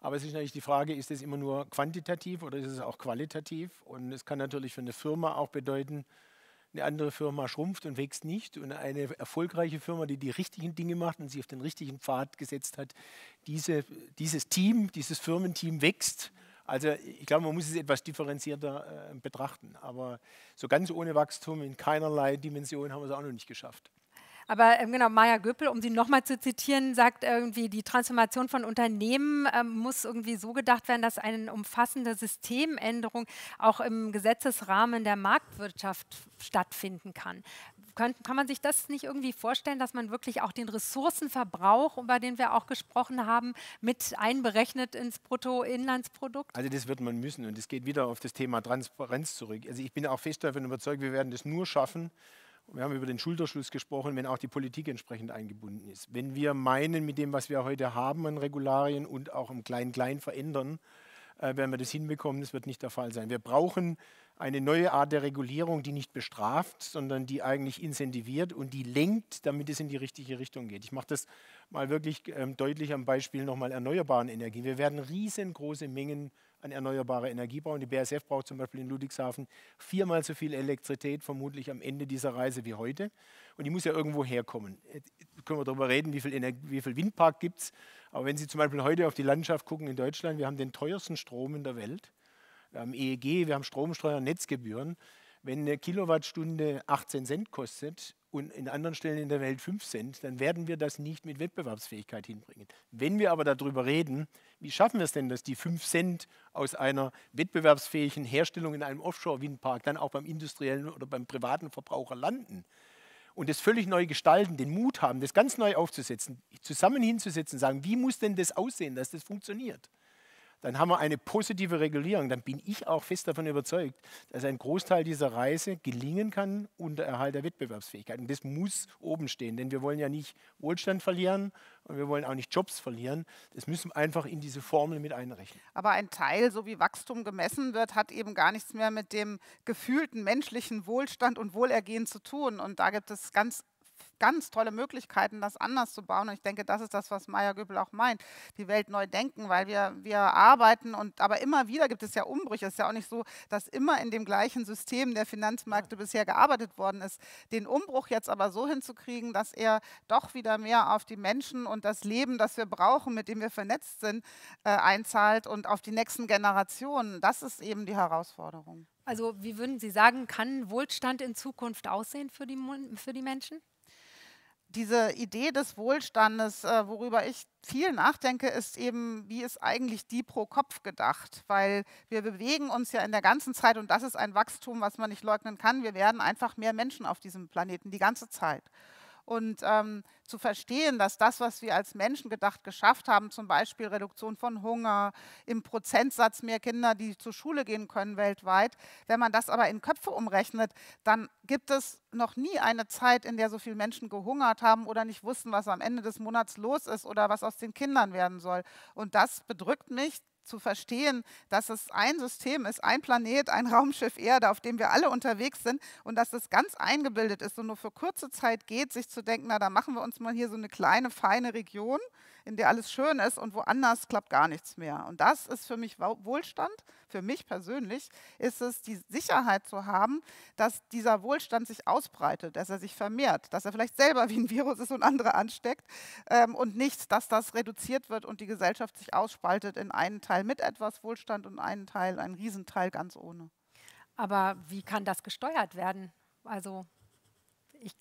Aber es ist natürlich die Frage, ist es immer nur quantitativ oder ist es auch qualitativ? Und es kann natürlich für eine Firma auch bedeuten, eine andere Firma schrumpft und wächst nicht. Und eine erfolgreiche Firma, die die richtigen Dinge macht und sie auf den richtigen Pfad gesetzt hat, diese, dieses Team, dieses Firmenteam wächst. Also ich glaube, man muss es etwas differenzierter äh, betrachten. Aber so ganz ohne Wachstum in keinerlei Dimension haben wir es auch noch nicht geschafft. Aber ähm, genau, Maya Göppel, um sie nochmal zu zitieren, sagt irgendwie, die Transformation von Unternehmen ähm, muss irgendwie so gedacht werden, dass eine umfassende Systemänderung auch im Gesetzesrahmen der Marktwirtschaft stattfinden kann. Kön kann man sich das nicht irgendwie vorstellen, dass man wirklich auch den Ressourcenverbrauch, über den wir auch gesprochen haben, mit einberechnet ins Bruttoinlandsprodukt? Also das wird man müssen und es geht wieder auf das Thema Transparenz zurück. Also ich bin auch fest davon überzeugt, wir werden das nur schaffen, wir haben über den Schulterschluss gesprochen, wenn auch die Politik entsprechend eingebunden ist. Wenn wir meinen, mit dem, was wir heute haben an Regularien und auch im Klein-Klein verändern, äh, werden wir das hinbekommen. Das wird nicht der Fall sein. Wir brauchen eine neue Art der Regulierung, die nicht bestraft, sondern die eigentlich incentiviert und die lenkt, damit es in die richtige Richtung geht. Ich mache das mal wirklich ähm, deutlich am Beispiel nochmal erneuerbaren Energien. Wir werden riesengroße Mengen an erneuerbare Energie bauen. Die BASF braucht zum Beispiel in Ludwigshafen viermal so viel Elektrizität vermutlich am Ende dieser Reise wie heute. Und die muss ja irgendwo herkommen. Jetzt äh, können wir darüber reden, wie viel, Energie, wie viel Windpark gibt es. Aber wenn Sie zum Beispiel heute auf die Landschaft gucken in Deutschland, wir haben den teuersten Strom in der Welt. Wir haben ähm, EEG, wir haben Stromsteuer, Netzgebühren. Wenn eine Kilowattstunde 18 Cent kostet, und in anderen Stellen in der Welt 5 Cent, dann werden wir das nicht mit Wettbewerbsfähigkeit hinbringen. Wenn wir aber darüber reden, wie schaffen wir es denn, dass die 5 Cent aus einer wettbewerbsfähigen Herstellung in einem Offshore-Windpark dann auch beim industriellen oder beim privaten Verbraucher landen und das völlig neu gestalten, den Mut haben, das ganz neu aufzusetzen, zusammen hinzusetzen, sagen, wie muss denn das aussehen, dass das funktioniert? dann haben wir eine positive Regulierung. Dann bin ich auch fest davon überzeugt, dass ein Großteil dieser Reise gelingen kann unter Erhalt der Wettbewerbsfähigkeit. Und das muss oben stehen, denn wir wollen ja nicht Wohlstand verlieren und wir wollen auch nicht Jobs verlieren. Das müssen wir einfach in diese Formel mit einrechnen. Aber ein Teil, so wie Wachstum gemessen wird, hat eben gar nichts mehr mit dem gefühlten menschlichen Wohlstand und Wohlergehen zu tun. Und da gibt es ganz ganz tolle Möglichkeiten, das anders zu bauen. Und ich denke, das ist das, was Maya Göbel auch meint, die Welt neu denken, weil wir, wir arbeiten und aber immer wieder gibt es ja Umbrüche. Es ist ja auch nicht so, dass immer in dem gleichen System der Finanzmärkte ja. bisher gearbeitet worden ist. Den Umbruch jetzt aber so hinzukriegen, dass er doch wieder mehr auf die Menschen und das Leben, das wir brauchen, mit dem wir vernetzt sind, äh, einzahlt und auf die nächsten Generationen, das ist eben die Herausforderung. Also wie würden Sie sagen, kann Wohlstand in Zukunft aussehen für die, für die Menschen? diese Idee des Wohlstandes, äh, worüber ich viel nachdenke, ist eben, wie ist eigentlich die pro Kopf gedacht? Weil wir bewegen uns ja in der ganzen Zeit und das ist ein Wachstum, was man nicht leugnen kann. Wir werden einfach mehr Menschen auf diesem Planeten die ganze Zeit und ähm, zu verstehen, dass das, was wir als Menschen gedacht geschafft haben, zum Beispiel Reduktion von Hunger, im Prozentsatz mehr Kinder, die zur Schule gehen können weltweit, wenn man das aber in Köpfe umrechnet, dann gibt es noch nie eine Zeit, in der so viele Menschen gehungert haben oder nicht wussten, was am Ende des Monats los ist oder was aus den Kindern werden soll. Und das bedrückt mich, zu verstehen, dass es ein System ist, ein Planet, ein *laughs* Raumschiff Erde, auf dem wir alle unterwegs sind und dass es ganz eingebildet ist und nur für kurze Zeit geht, sich zu denken, na, da machen wir uns mal hier so eine kleine, feine Region in der alles schön ist und woanders klappt gar nichts mehr. Und das ist für mich Wohlstand, für mich persönlich ist es die Sicherheit zu haben, dass dieser Wohlstand sich ausbreitet, dass er sich vermehrt, dass er vielleicht selber wie ein Virus ist und andere ansteckt ähm, und nicht, dass das reduziert wird und die Gesellschaft sich ausspaltet in einen Teil mit etwas Wohlstand und einen Teil, einen Riesenteil ganz ohne. Aber wie kann das gesteuert werden? Also ich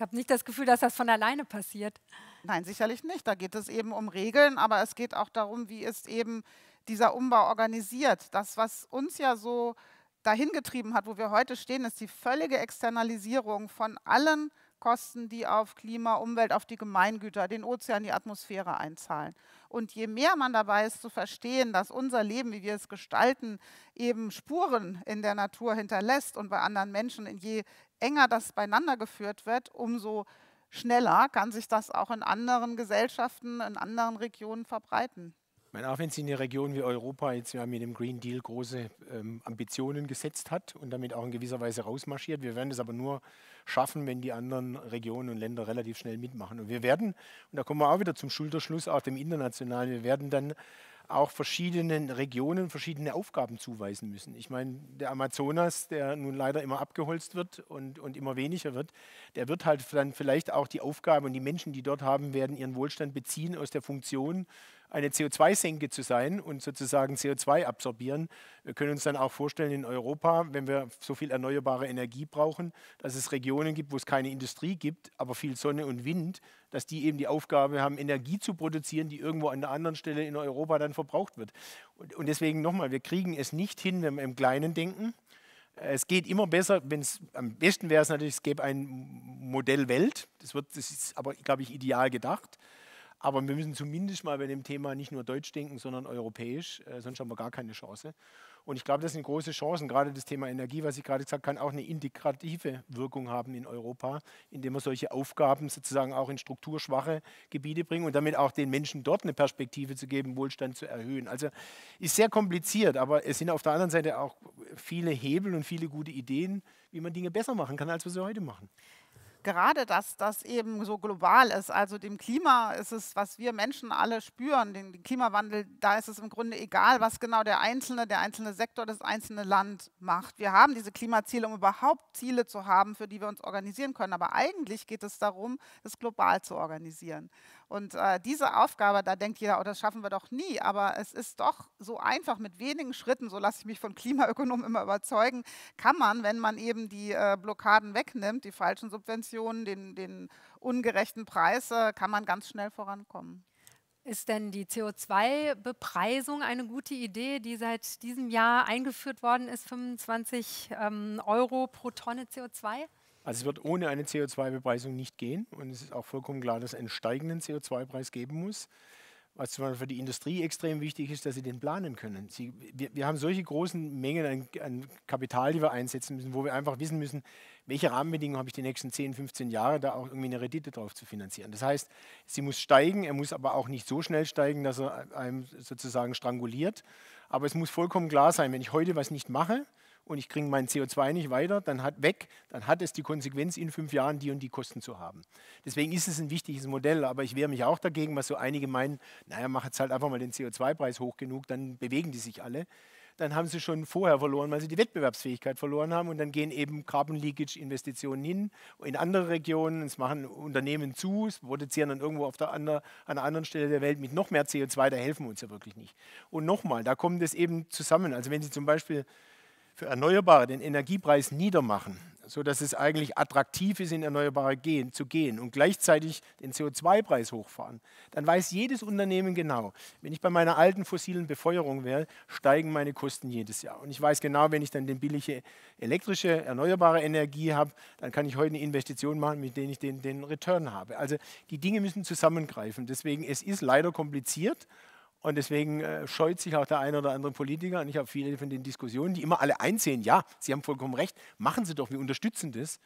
habe nicht das Gefühl, dass das von alleine passiert. Nein, sicherlich nicht. Da geht es eben um Regeln, aber es geht auch darum, wie ist eben dieser Umbau organisiert. Das, was uns ja so dahin getrieben hat, wo wir heute stehen, ist die völlige Externalisierung von allen Kosten, die auf Klima, Umwelt, auf die Gemeingüter, den Ozean, die Atmosphäre einzahlen. Und je mehr man dabei ist zu verstehen, dass unser Leben, wie wir es gestalten, eben Spuren in der Natur hinterlässt und bei anderen Menschen, je enger das beieinander geführt wird, umso mehr schneller kann sich das auch in anderen Gesellschaften, in anderen Regionen verbreiten. Ich meine, auch wenn es in einer Region wie Europa jetzt ja mit dem Green Deal große ähm, Ambitionen gesetzt hat und damit auch in gewisser Weise rausmarschiert, wir werden es aber nur schaffen, wenn die anderen Regionen und Länder relativ schnell mitmachen. Und wir werden, und da kommen wir auch wieder zum Schulterschluss, auch dem internationalen, wir werden dann auch verschiedenen Regionen verschiedene Aufgaben zuweisen müssen. Ich meine, der Amazonas, der nun leider immer abgeholzt wird und, und immer weniger wird, der wird halt dann vielleicht auch die Aufgabe und die Menschen, die dort haben, werden ihren Wohlstand beziehen aus der Funktion, eine CO2-Senke zu sein und sozusagen CO2 absorbieren. Wir können uns dann auch vorstellen in Europa, wenn wir so viel erneuerbare Energie brauchen, dass es Regionen gibt, wo es keine Industrie gibt, aber viel Sonne und Wind, dass die eben die Aufgabe haben, Energie zu produzieren, die irgendwo an der anderen Stelle in Europa dann verbraucht wird. Und, und deswegen nochmal, wir kriegen es nicht hin, wenn wir im Kleinen denken. Es geht immer besser, wenn es am besten wäre es natürlich, es gäbe ein Modell Welt. Das, wird, das ist aber, glaube ich, ideal gedacht. Aber wir müssen zumindest mal bei dem Thema nicht nur deutsch denken, sondern europäisch, äh, sonst haben wir gar keine Chance. Und ich glaube, das sind große Chancen. Gerade das Thema Energie, was ich gerade gesagt habe, kann auch eine integrative Wirkung haben in Europa, indem wir solche Aufgaben sozusagen auch in strukturschwache Gebiete bringen und damit auch den Menschen dort eine Perspektive zu geben, Wohlstand zu erhöhen. Also ist sehr kompliziert, aber es sind auf der anderen Seite auch viele Hebel und viele gute Ideen, wie man Dinge besser machen kann, als wir sie heute machen gerade dass das eben so global ist, also dem Klima ist es, was wir Menschen alle spüren, den, den Klimawandel, da ist es im Grunde egal, was genau der einzelne, der einzelne Sektor, das einzelne Land macht. Wir haben diese Klimaziele, um überhaupt Ziele zu haben, für die wir uns organisieren können, aber eigentlich geht es darum, es global zu organisieren. Und äh, diese Aufgabe, da denkt jeder, oh, das schaffen wir doch nie. Aber es ist doch so einfach mit wenigen Schritten, so lasse ich mich von Klimaökonomen immer überzeugen, kann man, wenn man eben die äh, Blockaden wegnimmt, die falschen Subventionen, den, den ungerechten Preis, äh, kann man ganz schnell vorankommen. Ist denn die CO2-Bepreisung eine gute Idee, die seit diesem Jahr eingeführt worden ist, 25 ähm, Euro pro Tonne CO2? Also es wird ohne eine CO2-Bepreisung nicht gehen und es ist auch vollkommen klar, dass es einen steigenden CO2-Preis geben muss. Was zum Beispiel für die Industrie extrem wichtig ist, dass sie den planen können. Sie, wir, wir, haben solche großen Mengen an, an, Kapital, die wir einsetzen müssen, wo wir einfach wissen müssen, welche Rahmenbedingungen habe ich die nächsten 10, 15 Jahre, da auch irgendwie eine Rendite drauf zu finanzieren. Das heißt, sie muss steigen, er muss aber auch nicht so schnell steigen, dass er einem sozusagen stranguliert. Aber es muss vollkommen klar sein, wenn ich heute was nicht mache, und ich kriege mein CO2 nicht weiter, dann hat weg, dann hat es die Konsequenz, in fünf Jahren die und die Kosten zu haben. Deswegen ist es ein wichtiges Modell, aber ich wehre mich auch dagegen, was so einige meinen, naja, mach jetzt halt einfach mal den CO2-Preis hoch genug, dann bewegen die sich alle. Dann haben sie schon vorher verloren, weil sie die Wettbewerbsfähigkeit verloren haben und dann gehen eben Carbon Leakage-Investitionen hin in andere Regionen, es machen Unternehmen zu, es produzieren dann irgendwo auf der andere, an einer anderen Stelle der Welt mit noch mehr CO2, da helfen wir uns ja wirklich nicht. Und nochmal, da kommt es eben zusammen. Also wenn Sie zum Beispiel für Erneuerbare den Energiepreis niedermachen, sodass es eigentlich attraktiv ist, in Erneuerbare gehen, zu gehen und gleichzeitig den CO2-Preis hochfahren, dann weiß jedes Unternehmen genau, wenn ich bei meiner alten fossilen Befeuerung wäre, steigen meine Kosten jedes Jahr. Und ich weiß genau, wenn ich dann den billige elektrische, erneuerbare Energie habe, dann kann ich heute eine Investition machen, mit der ich den, den Return habe. Also die Dinge müssen zusammengreifen. Deswegen, es ist leider kompliziert und deswegen äh, scheut sich auch der eine oder andere Politiker. Und ich habe viele von den Diskussionen, die immer alle einsehen, ja, Sie haben vollkommen recht, machen Sie doch, wir unterstützen das.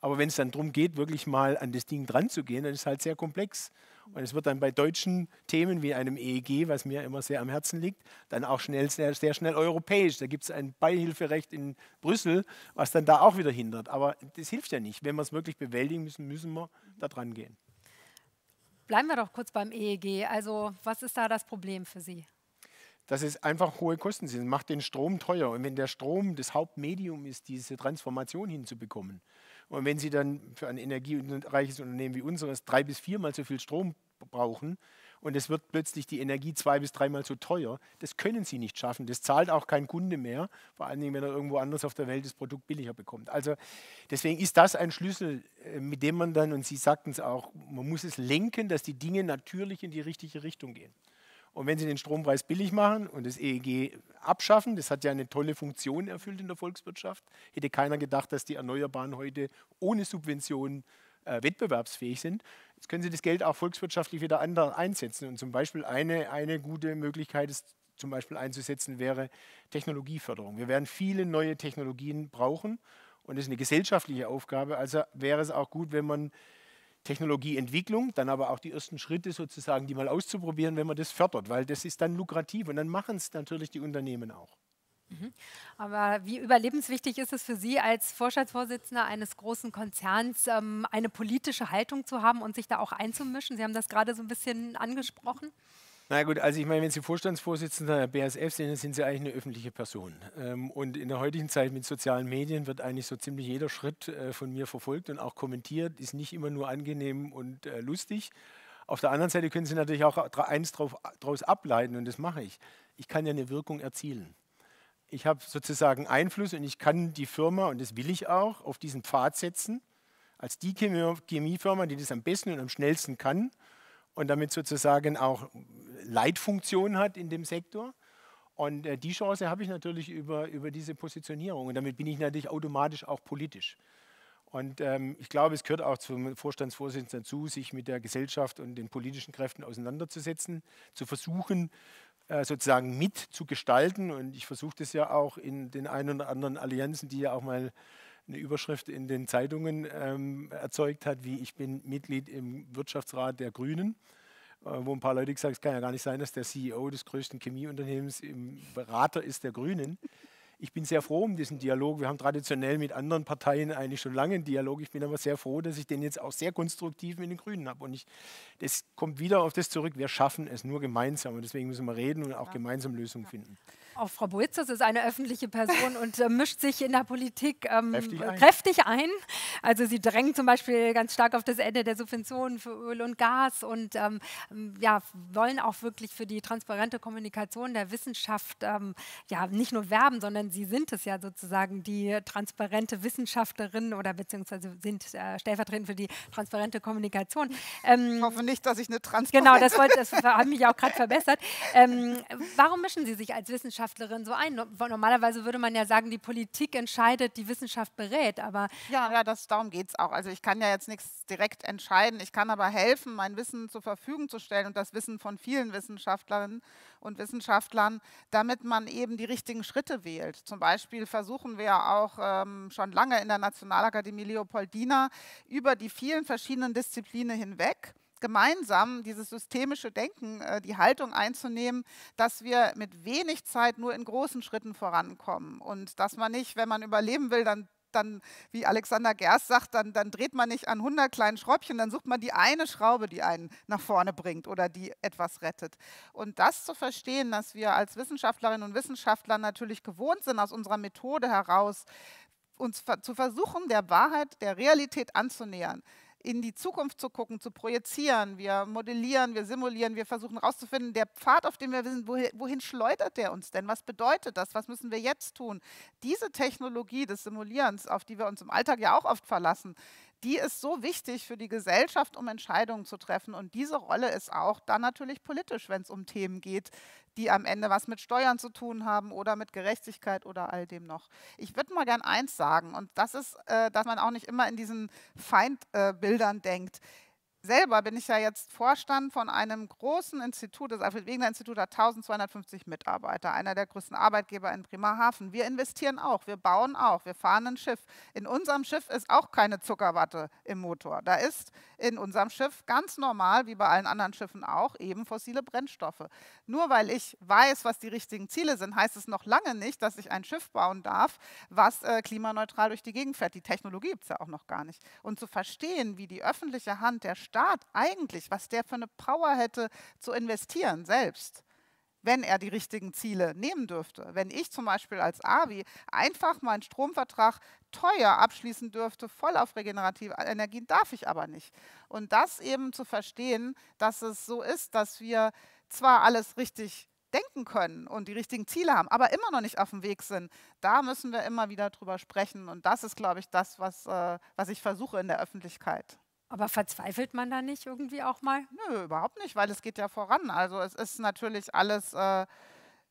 Aber wenn es dann darum geht, wirklich mal an das Ding dran zu gehen, dann ist es halt sehr komplex. Und es wird dann bei deutschen Themen wie einem EEG, was mir immer sehr am Herzen liegt, dann auch schnell, sehr, sehr schnell europäisch. Da gibt es ein Beihilferecht in Brüssel, was dann da auch wieder hindert. Aber das hilft ja nicht. Wenn wir es wirklich bewältigen müssen, müssen wir da dran gehen. Bleiben wir doch kurz beim EEG. Also was ist da das Problem für Sie? dass es einfach hohe Kosten sind. Macht den Strom teuer. Und wenn der Strom das Hauptmedium ist, diese Transformation hinzubekommen, und wenn Sie dann für ein energiereiches Unternehmen wie unseres drei bis viermal so viel Strom brauchen, und es wird plötzlich die Energie zwei bis dreimal so teuer. Das können sie nicht schaffen. Das zahlt auch kein Kunde mehr, vor allen Dingen, wenn er irgendwo anders auf der Welt das Produkt billiger bekommt. Also deswegen ist das ein Schlüssel, äh, mit dem man dann, und Sie sagten es auch, man muss es lenken, dass die Dinge natürlich in die richtige Richtung gehen. Und wenn Sie den Strompreis billig machen und das EEG abschaffen, das hat ja eine tolle Funktion erfüllt in der Volkswirtschaft, hätte keiner gedacht, dass die Erneuerbaren heute ohne Subventionen äh, wettbewerbsfähig sind. Jetzt können Sie das Geld auch volkswirtschaftlich wieder anders einsetzen. Und zum Beispiel eine, eine gute Möglichkeit es zum Beispiel einzusetzen, wäre Technologieförderung. Wir werden viele neue Technologien brauchen und das ist eine gesellschaftliche Aufgabe. Also wäre es auch gut, wenn man Technologieentwicklung, dann aber auch die ersten Schritte sozusagen, die mal auszuprobieren, wenn man das fördert, weil das ist dann lukrativ und dann machen es natürlich die Unternehmen auch. Mhm. Aber wie überlebenswichtig ist es für Sie als Vorstandsvorsitzender eines großen Konzerns, ähm, eine politische Haltung zu haben und sich da auch einzumischen? Sie haben das gerade so ein bisschen angesprochen. Na gut, also ich meine, wenn Sie Vorstandsvorsitzender der BASF sind, dann sind Sie eigentlich eine öffentliche Person. Ähm, und in der heutigen Zeit mit sozialen Medien wird eigentlich so ziemlich jeder Schritt äh, von mir verfolgt und auch kommentiert, ist nicht immer nur angenehm und äh, lustig. Auf der anderen Seite können Sie natürlich auch eins daraus ableiten und das mache ich. Ich kann ja eine Wirkung erzielen ich habe sozusagen Einfluss und ich kann die Firma, und das will ich auch, auf diesen Pfad setzen, als die Chemiefirma, die das am besten und am schnellsten kann und damit sozusagen auch Leitfunktion hat in dem Sektor. Und äh, die Chance habe ich natürlich über, über diese Positionierung. Und damit bin ich natürlich automatisch auch politisch. Und ähm, ich glaube, es gehört auch zum Vorstandsvorsitzenden dazu, sich mit der Gesellschaft und den politischen Kräften auseinanderzusetzen, zu versuchen, äh, sozusagen mitzugestalten. Und ich versuche das ja auch in den ein oder anderen Allianzen, die ja auch mal eine Überschrift in den Zeitungen ähm, erzeugt hat, wie ich bin Mitglied im Wirtschaftsrat der Grünen, äh, wo ein paar Leute gesagt haben, es kann ja gar nicht sein, dass der CEO des größten Chemieunternehmens im Berater ist der Grünen. Ich bin sehr froh um diesen Dialog. Wir haben traditionell mit anderen Parteien eigentlich schon lange einen Dialog. Ich bin aber sehr froh, dass ich den jetzt auch sehr konstruktiv mit den Grünen habe. Und ich, das kommt wieder auf das zurück, wir schaffen es nur gemeinsam. Und deswegen müssen wir reden und auch gemeinsam Lösungen finden. Auch Frau Boitzers ist eine öffentliche Person und äh, mischt sich in der Politik ähm, ein. kräftig ein. Also sie drängt zum Beispiel ganz stark auf das Ende der Subventionen für Öl und Gas und ähm, ja, wollen auch wirklich für die transparente Kommunikation der Wissenschaft ähm, ja, nicht nur werben, sondern sie sind es ja sozusagen, die transparente Wissenschaftlerin oder beziehungsweise sind äh, stellvertretend für die transparente Kommunikation. Ähm, ich hoffe nicht, dass ich eine transparente... Genau, das, wollte, das *laughs* hat mich auch gerade verbessert. Ähm, warum mischen Sie sich als Wissenschaftlerin Wissenschaftlerin so ein? Normalerweise würde man ja sagen, die Politik entscheidet, die Wissenschaft berät, aber. Ja, ja das, darum geht es auch. Also ich kann ja jetzt nichts direkt entscheiden, ich kann aber helfen, mein Wissen zur Verfügung zu stellen und das Wissen von vielen Wissenschaftlerinnen und Wissenschaftlern, damit man eben die richtigen Schritte wählt. Zum Beispiel versuchen wir auch ähm, schon lange in der Nationalakademie Leopoldina über die vielen verschiedenen Disziplinen hinweg gemeinsam dieses systemische Denken, äh, die Haltung einzunehmen, dass wir mit wenig Zeit nur in großen Schritten vorankommen und dass man nicht, wenn man überleben will, dann dann, wie Alexander Gerst sagt, dann, dann dreht man nicht an 100 kleinen Schräubchen, dann sucht man die eine Schraube, die einen nach vorne bringt oder die etwas rettet. Und das zu verstehen, dass wir als Wissenschaftlerinnen und Wissenschaftler natürlich gewohnt sind, aus unserer Methode heraus uns zu versuchen, der Wahrheit, der Realität anzunähern in die Zukunft zu gucken, zu projizieren. Wir modellieren, wir simulieren, wir versuchen herauszufinden, der Pfad, auf dem wir wissen, wohin schleudert der uns denn? Was bedeutet das? Was müssen wir jetzt tun? Diese Technologie des Simulierens, auf die wir uns im Alltag ja auch oft verlassen, die ist so wichtig für die Gesellschaft, um Entscheidungen zu treffen. Und diese Rolle ist auch dann natürlich politisch, wenn es um Themen geht, die am Ende was mit Steuern zu tun haben oder mit Gerechtigkeit oder all dem noch. Ich würde mal gern eins sagen, und das ist, äh, dass man auch nicht immer in diesen Feindbildern äh, denkt selber bin ich ja jetzt Vorstand von einem großen Institut, das Alfred Wegener Institut hat 1250 Mitarbeiter, einer der größten Arbeitgeber in Bremerhaven. Wir investieren auch, wir bauen auch, wir fahren ein Schiff. In unserem Schiff ist auch keine Zuckerwatte im Motor. Da ist in unserem Schiff ganz normal, wie bei allen anderen Schiffen auch, eben fossile Brennstoffe. Nur weil ich weiß, was die richtigen Ziele sind, heißt es noch lange nicht, dass ich ein Schiff bauen darf, was äh, klimaneutral durch die Gegend fährt. Die Technologie gibt es ja auch noch gar nicht. Und zu verstehen, wie die öffentliche Hand der Stadt Staat eigentlich, was der für eine Power hätte zu investieren selbst, wenn er die richtigen Ziele nehmen dürfte. Wenn ich zum Beispiel als AVI einfach meinen Stromvertrag teuer abschließen dürfte, voll auf regenerative Energien, darf ich aber nicht. Und das eben zu verstehen, dass es so ist, dass wir zwar alles richtig denken können und die richtigen Ziele haben, aber immer noch nicht auf dem Weg sind, da müssen wir immer wieder drüber sprechen. Und das ist, glaube ich, das, was, äh, was ich versuche in der Öffentlichkeit. Aber verzweifelt man da nicht irgendwie auch mal? Nö, überhaupt nicht, weil es geht ja voran. Also es ist natürlich alles, äh,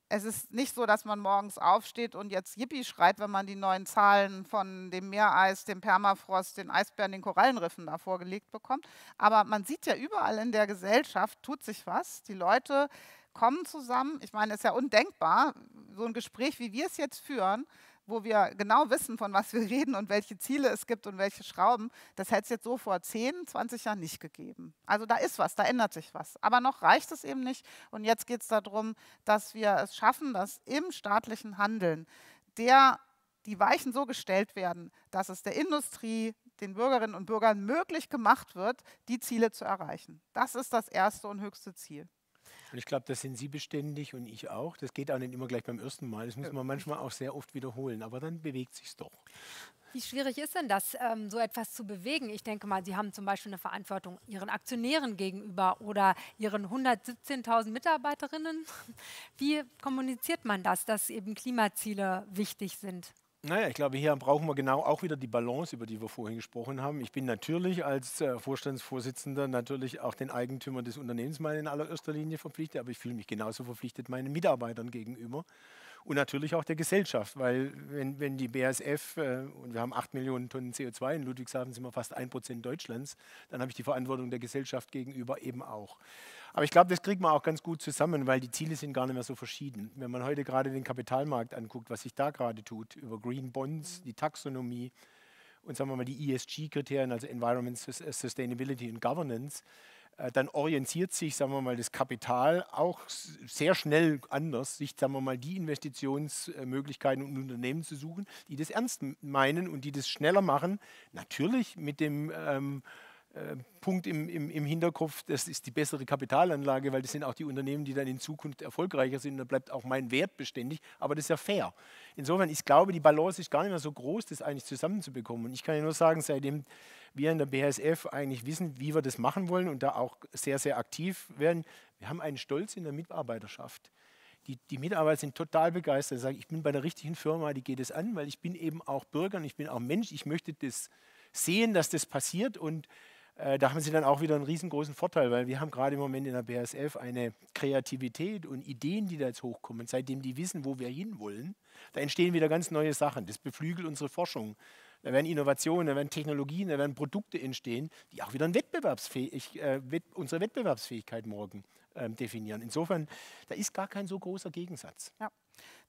es ist nicht so, dass man morgens aufsteht und jetzt Yippie schreit, wenn man die neuen Zahlen von dem Meereis, dem Permafrost, den Eisbären, den Korallenriffen da vorgelegt bekommt. Aber man sieht ja überall in der Gesellschaft, tut sich was. Die Leute kommen zusammen. Ich meine, es ist ja undenkbar, so ein Gespräch, wie wir es jetzt führen, wo wir genau wissen, von was wir *laughs* reden und welche Ziele es gibt und welche Schrauben, das hätte es jetzt so vor 10, 20 Jahren nicht gegeben. Also da ist was, da ändert sich was. Aber noch reicht es eben nicht. Und jetzt geht es darum, dass wir es schaffen, dass im staatlichen Handeln der die Weichen so gestellt werden, dass es der Industrie, den Bürgerinnen und Bürgern möglich gemacht wird, die Ziele zu erreichen. Das ist das erste und höchste Ziel. Und ich glaube, das sind Sie beständig und ich auch. Das geht auch nicht immer gleich beim ersten Mal. Das muss man manchmal auch sehr oft wiederholen. Aber dann bewegt sich doch. Wie schwierig ist denn das, ähm, so etwas zu bewegen? Ich denke mal, Sie haben zum Beispiel eine Verantwortung Ihren Aktionären gegenüber oder Ihren 117.000 Mitarbeiterinnen. Wie kommuniziert man das, dass eben Klimaziele wichtig sind? Naja, ich glaube, hier brauchen wir genau auch wieder die Balance, über die wir vorhin gesprochen haben. Ich bin natürlich als äh, Vorstandsvorsitzender natürlich auch den Eigentümern des Unternehmens mal in allererster Linie verpflichtet, aber ich fühle mich genauso verpflichtet meinen Mitarbeitern gegenüber und natürlich auch der Gesellschaft, weil wenn, wenn die BASF, äh, und wir haben 8 Millionen Tonnen CO2 in Ludwigshafen, sind wir fast 1 Prozent Deutschlands, dann habe ich die Verantwortung der Gesellschaft gegenüber eben auch. Aber ich glaube, das kriegt man auch ganz gut zusammen, weil die Ziele sind gar nicht mehr so verschieden. Wenn man heute gerade den Kapitalmarkt anguckt, was sich da gerade tut, über Green Bonds, die Taxonomie und sagen wir mal die ESG-Kriterien, also Environment, Sustainability und Governance, äh, dann orientiert sich, sagen wir mal, das Kapital auch sehr schnell anders, sich, sagen wir mal, die Investitionsmöglichkeiten und Unternehmen zu suchen, die das ernst meinen und die das schneller machen. Natürlich mit dem ähm, äh, Punkt im, im, im Hinterkopf, das ist die bessere Kapitalanlage, weil das sind auch die Unternehmen, die dann in Zukunft erfolgreicher sind. Und da bleibt auch mein Wert beständig, aber das ist ja fair. Insofern, ich glaube, die Balance ist gar nicht mehr so groß, das eigentlich zusammenzubekommen. Und ich kann ja nur sagen, seitdem wir in der BASF eigentlich wissen, wie wir das machen wollen und da auch sehr, sehr aktiv werden, wir haben einen Stolz in der Mitarbeiterschaft. Die, die, Mitarbeiter sind total begeistert. Sie sagen, ich bin bei der richtigen Firma, die geht es an, weil ich bin eben auch Bürger und ich bin auch Mensch. Ich möchte das sehen, dass das passiert und äh, da haben sie dann auch wieder einen riesengroßen Vorteil, weil wir haben gerade im Moment in der BASF eine Kreativität und Ideen, die da jetzt hochkommen. Seitdem die wissen, wo wir hinwollen, da entstehen wieder ganz neue Sachen. Das beflügelt unsere Forschung. Da werden Innovationen, da werden Technologien, da werden Produkte entstehen, die auch wieder Wettbewerbsfähig, äh, unsere Wettbewerbsfähigkeit morgen äh, definieren. Insofern, da ist gar kein so großer Gegensatz. Ja.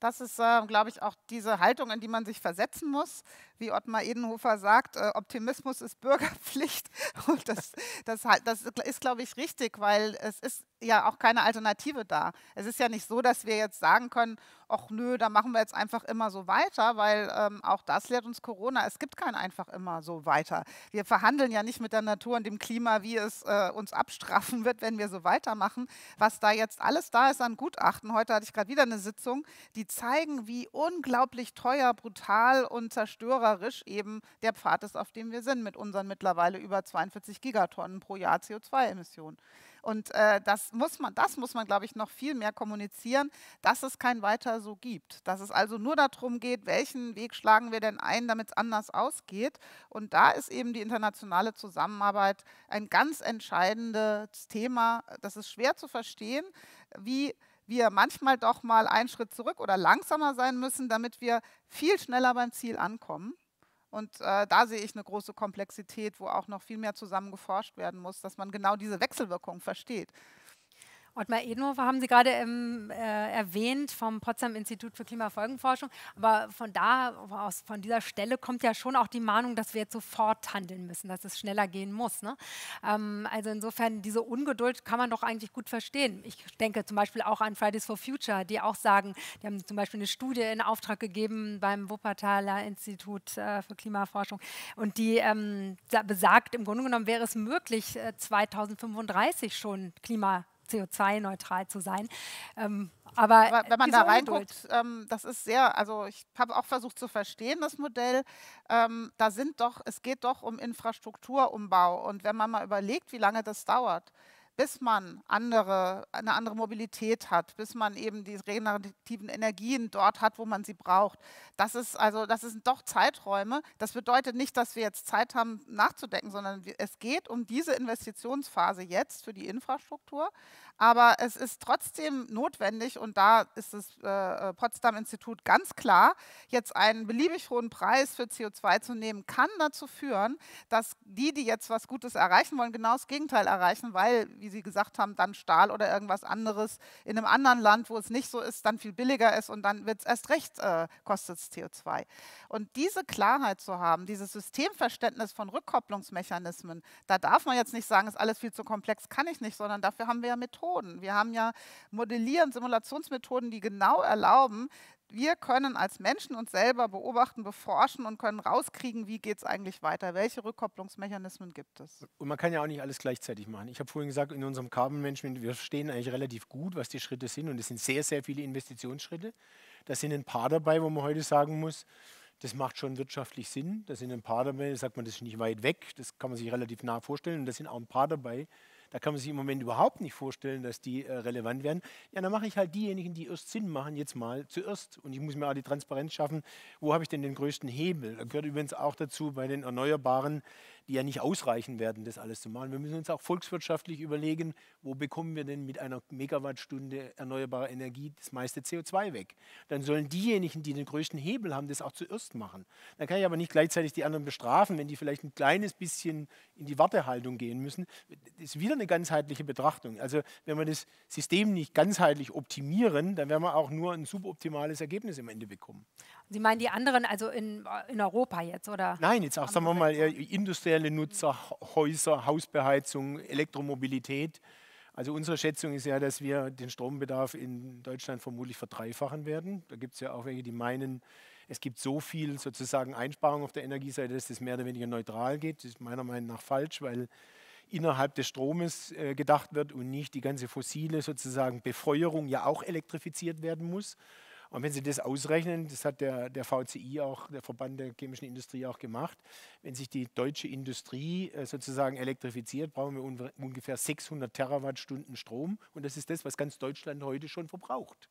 Das ist, äh, glaube ich, auch diese Haltung, in die man sich versetzen muss. Wie Ottmar Edenhofer sagt, äh, Optimismus ist Bürgerpflicht. *laughs* Und das, das, halt, das ist, glaube ich, richtig, weil es ist ja auch keine Alternative da. Es ist ja nicht so, dass wir jetzt sagen können, ach nö, da machen wir jetzt einfach immer so weiter, weil ähm, auch das lehrt uns Corona. Es gibt kein einfach immer so weiter. Wir verhandeln ja nicht mit der Natur und dem Klima, wie es äh, uns abstrafen wird, wenn wir so weitermachen. Was da jetzt alles da ist an Gutachten, heute hatte ich gerade wieder eine Sitzung, die zeigen, wie unglaublich teuer, brutal und zerstörerisch eben der Pfad ist, auf dem wir sind, mit unseren mittlerweile über 42 Gigatonnen pro Jahr CO2-Emissionen. Und äh, das muss man, das muss man, glaube ich, noch viel mehr kommunizieren, dass es kein weiter so gibt. Dass es also nur darum geht, welchen Weg schlagen wir denn ein, damit es anders ausgeht. Und da ist eben die internationale Zusammenarbeit ein ganz entscheidendes Thema. Das ist schwer zu verstehen, wie wir manchmal doch mal einen Schritt zurück oder langsamer sein müssen, damit wir viel schneller beim Ziel ankommen. Und äh, da sehe ich eine große Komplexität, wo auch noch viel mehr zusammen geforscht werden muss, dass man genau diese Wechselwirkung versteht. Ottmar Edenhofer haben Sie gerade ähm, äh, erwähnt vom Potsdam Institut für Klimafolgenforschung. Aber von da aus, von dieser Stelle kommt ja schon auch die Mahnung, dass wir jetzt sofort handeln müssen, dass es schneller gehen muss. Ne? Ähm, also insofern, diese Ungeduld kann man doch eigentlich gut verstehen. Ich denke zum Beispiel auch an Fridays for Future, die auch sagen, die haben zum Beispiel eine Studie in Auftrag gegeben beim Wuppertaler Institut äh, für Klimaforschung und die ähm, besagt, im Grunde genommen wäre es möglich, 2035 äh, schon Klima CO2-neutral zu sein. Ähm, aber, aber, wenn man da reinguckt, ähm, das ist sehr, also ich habe auch versucht zu verstehen, das Modell. Ähm, da sind doch, es geht doch um Infrastrukturumbau. Und wenn man mal überlegt, wie lange das dauert, bis man andere, eine andere Mobilität hat, bis man eben die regenerativen Energien dort hat, wo man sie braucht. Das ist also, das sind doch Zeiträume. Das bedeutet nicht, dass wir jetzt Zeit haben, nachzudenken, sondern es geht um diese Investitionsphase jetzt für die Infrastruktur, aber es ist trotzdem notwendig, und da ist das äh, äh Potsdam-Institut ganz klar, jetzt einen beliebig hohen Preis für CO2 zu nehmen, kann dazu führen, dass die, die jetzt was Gutes erreichen wollen, genau das Gegenteil erreichen, weil, wie Sie gesagt haben, dann Stahl oder irgendwas anderes in einem anderen Land, wo es nicht so ist, dann viel billiger ist und dann wird es erst recht, äh, kostet CO2. Und diese Klarheit zu haben, dieses Systemverständnis von Rückkopplungsmechanismen, da darf man jetzt nicht sagen, ist alles viel zu komplex, kann ich nicht, sondern dafür haben wir ja Methoden. Methoden. Wir haben ja Modellieren, Simulationsmethoden, die genau erlauben, wir können als Menschen uns selber beobachten, beforschen und können rauskriegen, wie geht es eigentlich weiter, welche Rückkopplungsmechanismen gibt es. Und man kann ja auch nicht alles gleichzeitig machen. Ich habe vorhin gesagt, in unserem Carbon Management, wir verstehen eigentlich relativ gut, was die Schritte sind und es sind sehr, sehr viele Investitionsschritte. Da sind ein paar dabei, wo man heute sagen muss, das macht schon wirtschaftlich Sinn. Da sind ein paar dabei, sagt man, das ist nicht weit weg, das kann man sich relativ nah vorstellen und da sind auch ein paar dabei, da kann man sich im Moment überhaupt nicht vorstellen, dass die äh, relevant werden. Ja, dann mache ich halt diejenigen, die erst Sinn machen, jetzt mal zuerst. Und ich muss mir auch die Transparenz schaffen, wo habe ich denn den größten Hebel. Da gehört übrigens auch dazu bei den Erneuerbaren, die ja nicht ausreichen werden, das alles zu machen. Wir müssen uns auch volkswirtschaftlich überlegen, wo bekommen wir denn mit einer Megawattstunde erneuerbarer Energie das meiste CO2 weg. Dann sollen diejenigen, die den größten Hebel haben, das auch zuerst machen. Dann kann ich aber nicht gleichzeitig die anderen bestrafen, wenn die vielleicht ein kleines bisschen in die Wartehaltung gehen müssen. Das ist wieder eine ganzheitliche Betrachtung. Also wenn wir das System nicht ganzheitlich optimieren, dann werden wir auch nur ein suboptimales Ergebnis im Ende bekommen. Sie meinen die anderen, also in, äh, in Europa jetzt, oder? Nein, jetzt auch, sagen wir mal, äh, industriell industrielle Nutzer, Häuser, Hausbeheizung, Elektromobilität. Also unsere Schätzung ist ja, dass wir den Strombedarf in Deutschland vermutlich verdreifachen werden. Da gibt es ja auch welche, die meinen, es gibt so viel sozusagen Einsparung auf der Energieseite, dass das mehr oder weniger neutral geht. Das ist meiner Meinung nach falsch, weil innerhalb des Stromes äh, gedacht wird und nicht die ganze fossile sozusagen Befeuerung ja auch elektrifiziert werden muss. Und wenn Sie das ausrechnen, das hat der, der VCI auch, der Verband der chemischen Industrie auch gemacht, wenn sich die deutsche Industrie äh, sozusagen elektrifiziert, brauchen wir ungefähr 600 Terawattstunden Strom. Und das ist das, was ganz Deutschland heute schon verbraucht.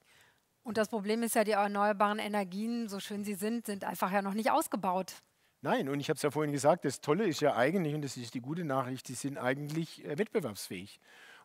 Und das Problem ist ja, die erneuerbaren Energien, so schön sie sind, sind einfach ja noch nicht ausgebaut. Nein, und ich habe es ja vorhin gesagt, das Tolle ist ja eigentlich, und das ist die gute Nachricht, die sind eigentlich äh, wettbewerbsfähig.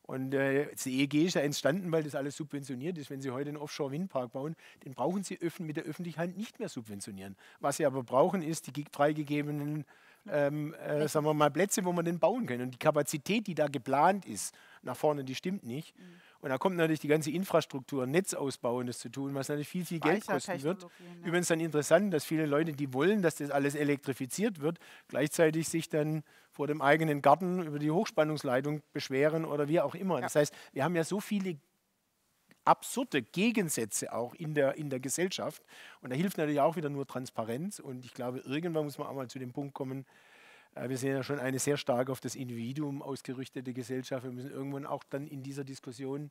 Und äh, das EEG ist ja entstanden, weil das alles subventioniert ist. Wenn Sie heute einen Offshore-Windpark bauen, den brauchen Sie mit der öffentlichen Hand nicht mehr subventionieren. Was Sie aber brauchen, ist die freigegebenen ähm, äh, sagen wir mal, Plätze, wo man den bauen kann. Und die Kapazität, die da geplant ist, nach vorne, die stimmt nicht. Mhm. Und da kommt natürlich die ganze Infrastruktur, Netzausbau und das zu tun, was natürlich viel, viel Geld kosten wird. Ne? Übrigens dann interessant, dass viele Leute, die wollen, dass das alles elektrifiziert wird, gleichzeitig sich dann vor dem eigenen Garten über die Hochspannungsleitung beschweren oder wie auch immer. Ja. Das heißt, wir haben ja so viele absurde Gegensätze auch in der, in der Gesellschaft. Und da hilft natürlich auch wieder nur Transparenz. Und ich glaube, irgendwann muss man auch mal zu dem Punkt kommen, äh, wir sehen ja schon eine sehr stark auf das Individuum ausgerichtete Gesellschaft. Wir müssen irgendwann auch dann in dieser Diskussion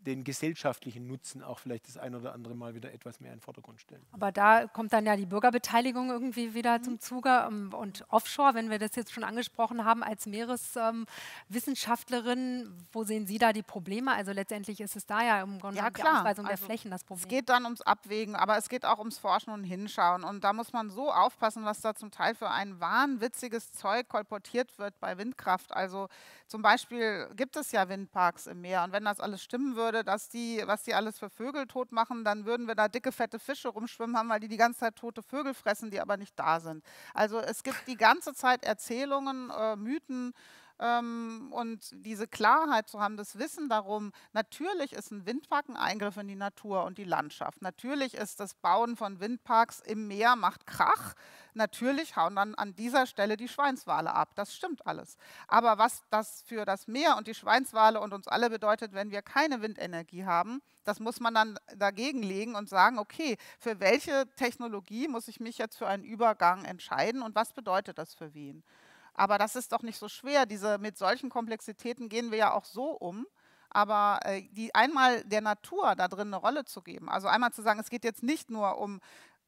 den gesellschaftlichen Nutzen auch vielleicht das ein oder andere Mal wieder etwas mehr in den Vordergrund stellen. Aber da kommt dann ja die Bürgerbeteiligung irgendwie wieder zum mhm. Zuge ähm, und Offshore, wenn wir das jetzt schon angesprochen haben als Meereswissenschaftlerin, ähm, wo sehen Sie da die Probleme? Also letztendlich ist es da ja im Grunde ja, die Ausweisung der also Flächen das Problem. Es geht dann ums Abwägen, aber es geht auch ums Forschen und Hinschauen und da muss man so aufpassen, was da zum Teil für ein wahnwitziges Zeug kolportiert wird bei Windkraft. Also zum Beispiel gibt es ja Windparks im Meer und wenn das alles stimmen würde, würde, dass die, was die alles für Vögel tot machen, dann würden wir da dicke, fette Fische rumschwimmen haben, weil die die ganze Zeit tote Vögel fressen, die aber nicht da sind. Also es gibt die ganze Zeit Erzählungen, äh, Mythen, ähm, und diese Klarheit zu haben, das Wissen darum, natürlich ist ein Windpark ein Eingriff in die Natur und die Landschaft. Natürlich ist das Bauen von Windparks im Meer macht Krach. Natürlich hauen dann an dieser Stelle die Schweinswale ab. Das stimmt alles. Aber was das für das Meer und die Schweinswale und uns alle bedeutet, wenn wir keine Windenergie haben, das muss man dann dagegen legen und sagen, okay, für welche Technologie muss ich mich jetzt für einen Übergang entscheiden und was bedeutet das für wen? Aber das ist doch nicht so schwer. Diese, mit solchen Komplexitäten gehen wir ja auch so um. Aber äh, die einmal der Natur da drin eine Rolle zu geben, also einmal zu sagen, es geht jetzt nicht nur um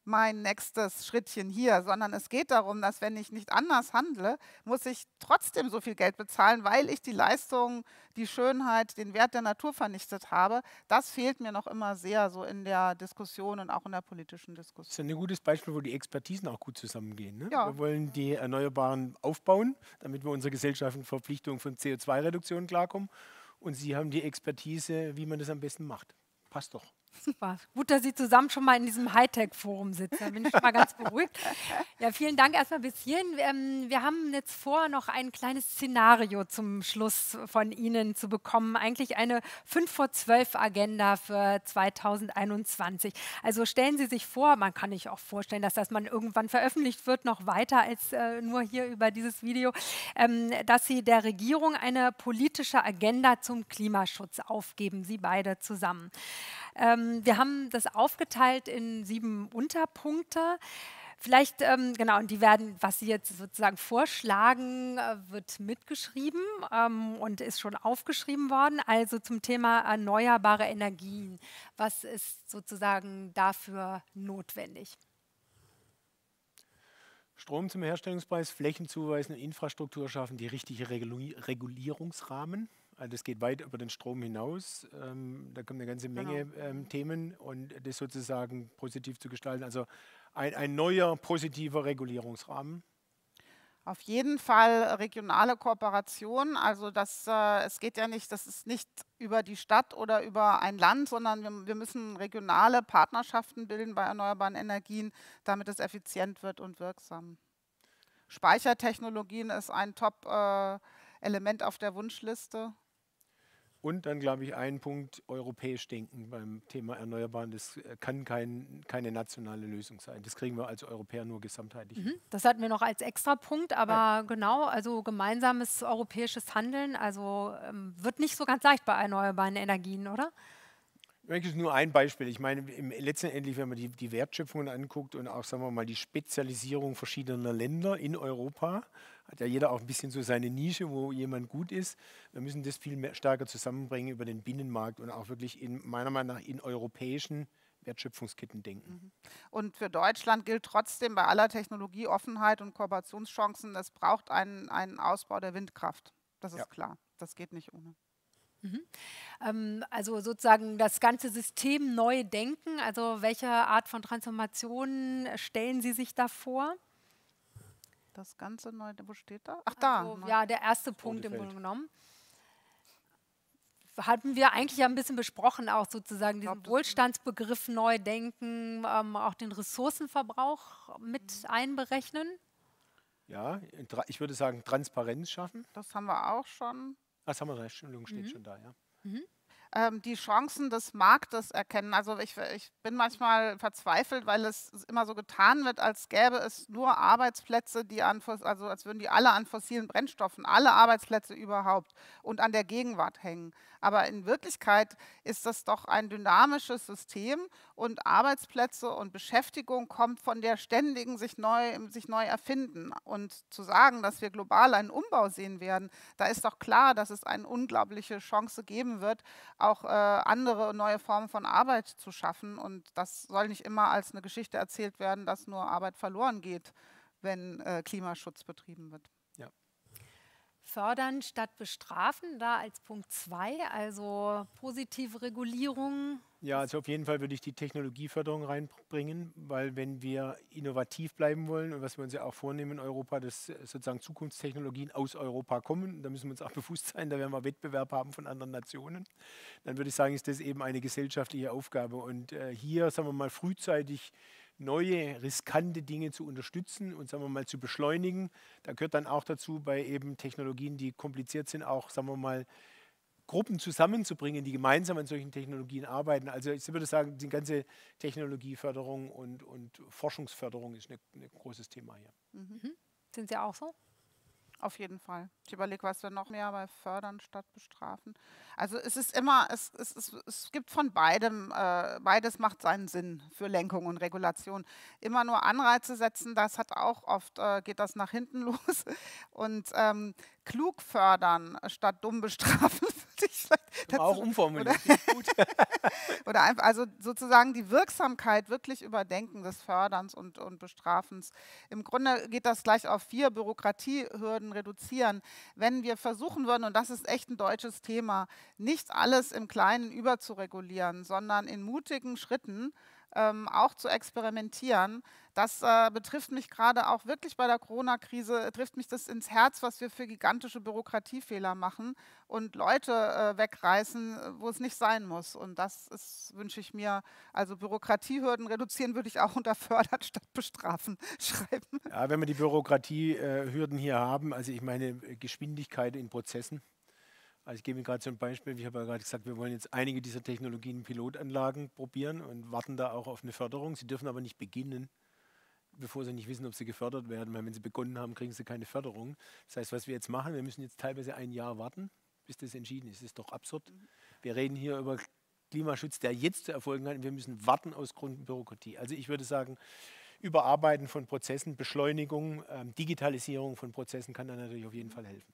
mein nächstes Schrittchen hier, sondern es geht darum, dass wenn ich nicht anders handle, muss ich trotzdem so viel Geld bezahlen, weil ich die Leistung, die Schönheit, den Wert der Natur vernichtet habe. Das fehlt mir noch immer sehr so in der Diskussion und auch in der politischen Diskussion. Das ist ein gutes Beispiel, wo die Expertisen auch gut zusammengehen. Ne? Ja. Wir wollen die Erneuerbaren aufbauen, damit wir unserer gesellschaftlichen Verpflichtungen von CO2-Reduktion klarkommen. Und Sie haben die Expertise, wie man das am besten macht. Passt doch. Super. Gut, dass Sie zusammen schon mal in diesem Hightech-Forum sitzen. Da bin ich schon mal ganz beruhigt. Ja, vielen Dank erstmal bis hierhin. Ähm, wir haben jetzt vor, noch ein kleines Szenario zum Schluss von Ihnen zu bekommen. Eigentlich eine 5 vor 12 Agenda für 2021. Also stellen Sie sich vor, man kann sich auch vorstellen, dass das man irgendwann veröffentlicht wird, noch weiter als äh, nur hier über dieses Video, ähm, dass Sie der Regierung eine politische Agenda zum Klimaschutz aufgeben, Sie beide zusammen. Ähm, wir haben das aufgeteilt in sieben Unterpunkte. Vielleicht, ähm, genau, und die werden, was Sie jetzt sozusagen vorschlagen, äh, wird mitgeschrieben ähm, und ist schon aufgeschrieben worden. Also zum Thema erneuerbare Energien. Was ist sozusagen dafür notwendig? Strom zum Herstellungspreis, Flächen zuweisen, Infrastruktur schaffen, die richtige Regulierungsrahmen. Also das geht weit über den Strom hinaus. Ähm, da kommen eine ganze Menge genau. ähm, Themen und das sozusagen positiv zu gestalten. Also ein, ein neuer positiver Regulierungsrahmen. Auf jeden Fall regionale Kooperation. Also das, äh, es geht ja nicht, das ist nicht über die Stadt oder über ein Land, sondern wir, wir, müssen regionale Partnerschaften bilden bei erneuerbaren Energien, damit es effizient wird und wirksam. Speichertechnologien ist ein Top-Element äh, auf der Wunschliste. Und dann glaube ich, ein Punkt, europäisch denken beim Thema Erneuerbaren, das äh, kann kein, keine nationale Lösung sein. Das kriegen wir als Europäer nur gesamtheitlich. Mhm, das hatten wir noch als Extrapunkt, aber ja. genau, also gemeinsames europäisches Handeln, also ähm, wird nicht so ganz leicht bei erneuerbaren Energien, oder? möchte nur ein Beispiel. Ich meine, letztendlich, wenn man die, die Wertschöpfungen anguckt und auch, sagen wir mal, die Spezialisierung verschiedener Länder in Europa, hat ja jeder auch ein bisschen so seine Nische, wo jemand gut ist. Wir müssen das viel mehr, stärker zusammenbringen über den Binnenmarkt und auch wirklich in, meiner Meinung nach in europäischen Wertschöpfungsketten denken. Mhm. Und für Deutschland gilt trotzdem bei aller Technologieoffenheit und Kooperationschancen, es braucht einen, einen Ausbau der Windkraft. Das ist ja. klar. Das geht nicht ohne. Mhm. Ähm, also sozusagen das ganze System neu denken. Also welche Art von Transformationen stellen Sie sich da vor? Das ganze neu, wo steht da? Ach da. Also, ja, der erste oh, Punkt im Grunde genommen hatten wir eigentlich ja ein bisschen besprochen, auch sozusagen diesen glaub, Wohlstandsbegriff neu denken, ähm, auch den Ressourcenverbrauch mit mhm. einberechnen. Ja, ich würde sagen, Transparenz schaffen. Das haben wir auch schon. Das ah, haben wir Entschuldigung, steht mhm. schon da, ja. Mhm. Ähm, die Chancen des Marktes erkennen. Also ich, ich, bin manchmal verzweifelt, weil es immer so getan wird, als gäbe es nur Arbeitsplätze, die an, also als würden die alle an fossilen Brennstoffen, alle Arbeitsplätze überhaupt und an der Gegenwart hängen. Aber in Wirklichkeit ist das doch ein dynamisches System und Arbeitsplätze und Beschäftigung kommt von der ständigen sich neu, sich neu erfinden. Und zu sagen, dass wir global einen Umbau sehen werden, da ist doch klar, dass es eine unglaubliche Chance geben wird, auch äh, andere neue Formen von Arbeit zu schaffen. Und das soll nicht immer als eine Geschichte erzählt werden, dass nur Arbeit verloren geht, wenn äh, Klimaschutz betrieben wird fördern statt bestrafen, da als Punkt 2, also positive Regulierung. Ja, also auf jeden Fall würde ich die Technologieförderung reinbringen, weil wenn wir innovativ bleiben wollen und was wir uns ja auch vornehmen in Europa, dass sozusagen Zukunftstechnologien aus Europa kommen, da müssen wir uns auch *laughs* bewusst sein, da werden wir Wettbewerb haben von anderen Nationen, dann würde ich sagen, ist das eben eine gesellschaftliche Aufgabe. Und äh, hier, sagen wir mal, frühzeitig neue, riskante Dinge zu unterstützen und, sagen wir mal, zu beschleunigen. Da gehört dann auch dazu, bei eben Technologien, die kompliziert sind, auch, sagen wir mal, Gruppen zusammenzubringen, die gemeinsam an solchen Technologien arbeiten. Also ich würde sagen, die ganze Technologieförderung und, und Forschungsförderung ist ein großes Thema hier. Mhm. Sind Sie auch so? Auf jeden Fall. Ich überlege, was wir noch mehr bei fördern statt bestrafen. Also es ist immer, es, es, es, es gibt von beidem, äh, beides macht seinen Sinn für Lenkung und Regulation. Immer nur Anreize setzen, das hat auch oft, äh, geht das nach hinten *laughs* los. Und ähm, klug fördern statt dumm bestrafen. *laughs* Dazu, auch umformuliert. Oder, *laughs* oder, einfach, also sozusagen die Wirksamkeit wirklich überdenken des Förderns und, und Bestrafens. Im Grunde geht das gleich auf vier Bürokratiehürden reduzieren. Wenn wir versuchen würden, und das ist echt ein deutsches Thema, nicht alles im Kleinen überzuregulieren, sondern in mutigen Schritten ähm, auch zu experimentieren. Das äh, betrifft mich gerade auch wirklich bei der Corona-Krise, äh, trifft mich das ins Herz, was wir für gigantische Bürokratiefehler machen und Leute äh, wegreißen, äh, wo es nicht sein muss. Und das wünsche ich mir, also Bürokratiehürden reduzieren würde ich auch unter fördern *laughs* statt bestrafen *laughs* schreiben. Ja, wenn wir die Bürokratiehürden hier haben, also ich meine äh, Geschwindigkeit in Prozessen, also ich gebe Ihnen gerade so ein Beispiel, ich habe ja gerade gesagt, wir wollen jetzt einige dieser Technologien in Pilotanlagen probieren und warten da auch auf eine Förderung. Sie dürfen aber nicht beginnen, bevor sie nicht wissen, ob sie gefördert werden, weil wenn sie begonnen haben, kriegen sie keine Förderung. Das heißt, was wir jetzt machen, wir müssen jetzt teilweise ein Jahr warten, bis das entschieden ist. Das ist doch absurd. Wir reden hier über Klimaschutz, der jetzt zu erfolgen hat, wir müssen warten aus Grundbürokratie. Also ich würde sagen, Überarbeiten von Prozessen, Beschleunigung, ähm, Digitalisierung von Prozessen kann da natürlich auf jeden Fall helfen.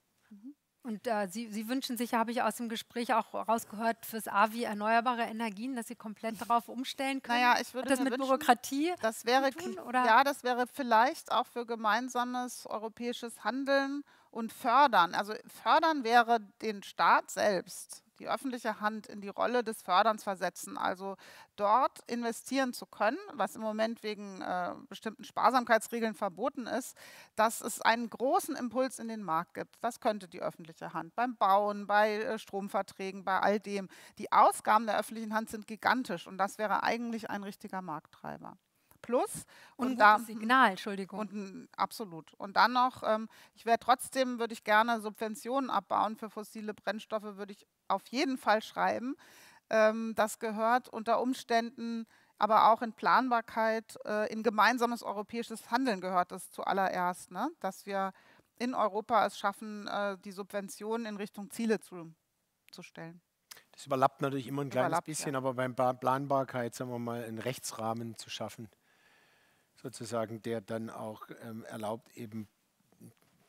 Und äh, Sie, Sie, wünschen sich, habe ich aus dem Gespräch auch rausgehört, fürs AVI erneuerbare Energien, dass Sie komplett darauf umstellen können. Naja, ich würde Hat das mit wünschen, Bürokratie das wäre, tun, oder? Ja, das wäre vielleicht auch für gemeinsames europäisches Handeln und Fördern. Also Fördern wäre den Staat selbst die öffentliche Hand in die Rolle des Förderns versetzen, also dort investieren zu können, was im Moment wegen äh, bestimmten Sparsamkeitsregeln verboten ist, dass es einen großen Impuls in den Markt gibt. Das könnte die öffentliche Hand beim Bauen, bei äh, Stromverträgen, bei all dem. Die Ausgaben der öffentlichen Hand sind gigantisch und das wäre eigentlich ein richtiger Markttreiber. Plus und, und da, Signal, Entschuldigung. Und, absolut. Und dann noch, ähm, ich wäre trotzdem, würde ich gerne Subventionen abbauen für fossile Brennstoffe, würde ich auf jeden Fall schreiben. Ähm, das gehört unter Umständen aber auch in Planbarkeit, äh, in gemeinsames europäisches Handeln gehört es zuallererst, ne? dass wir in Europa es schaffen, äh, die Subventionen in Richtung Ziele zu, zu stellen. Das überlappt natürlich immer ein kleines bisschen, ja. aber beim Planbarkeit, sagen wir mal, einen Rechtsrahmen zu schaffen, sozusagen, der dann auch ähm, erlaubt, eben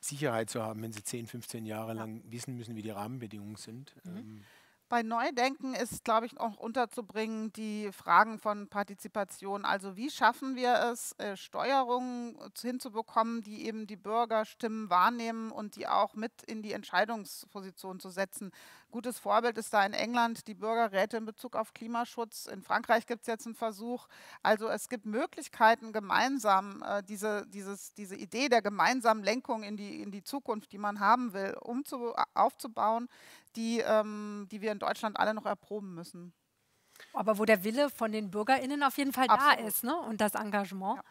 Sicherheit zu haben, wenn sie 10, 15 Jahre ja. lang wissen müssen, wie die Rahmenbedingungen sind. Mhm. Ähm. bei Neudenken ist, glaube ich, auch unterzubringen die Fragen von Partizipation. Also wie schaffen wir es, äh, Steuerungen hinzubekommen, die eben die Bürgerstimmen wahrnehmen und die auch mit in die Entscheidungsposition zu setzen. Gutes Vorbild ist da in England die Bürgerräte in Bezug auf Klimaschutz. In Frankreich gibt es jetzt einen Versuch. Also es gibt Möglichkeiten, gemeinsam äh, diese, dieses, diese Idee der gemeinsamen Lenkung in die, in die Zukunft, die man haben will, umzu, aufzubauen, die, ähm, die wir in Deutschland alle noch erproben müssen. Aber wo der Wille von den BürgerInnen auf jeden Fall Absolut. da ist ne? und das Engagement. Ja.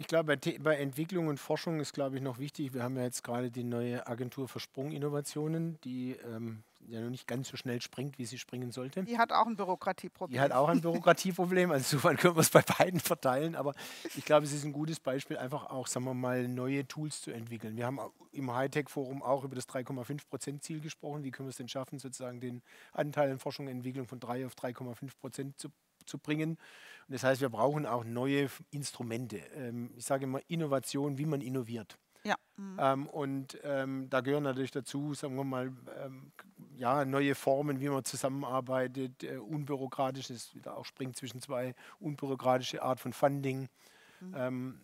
Ich glaube, bei, bei, Entwicklung und Forschung ist, glaube ich, noch wichtig. Wir haben ja jetzt gerade die neue Agentur für Sprunginnovationen, die ähm, ja noch nicht ganz so schnell springt, wie sie springen sollte. Die hat auch ein Bürokratieproblem. Die hat auch ein Bürokratieproblem. Also insofern können wir es bei beiden verteilen. Aber ich glaube, es ist ein gutes Beispiel, einfach auch, sagen wir mal, neue Tools zu entwickeln. Wir haben im Hightech-Forum auch über das 3,5-Prozent-Ziel gesprochen. Wie können wir es denn schaffen, sozusagen den Anteil in Forschung und Entwicklung von 3 auf 3,5 Prozent zu zu bringen. Und das heißt, wir brauchen auch neue Instrumente. Ähm, ich sage immer Innovation, wie man innoviert. Ja. Mhm. Ähm, und ähm, da gehören natürlich dazu, sagen wir mal, ähm, ja, neue Formen, wie man zusammenarbeitet, äh, unbürokratisch, das wieder auch springt zwischen zwei, unbürokratische Art von Funding. Mhm. Ähm,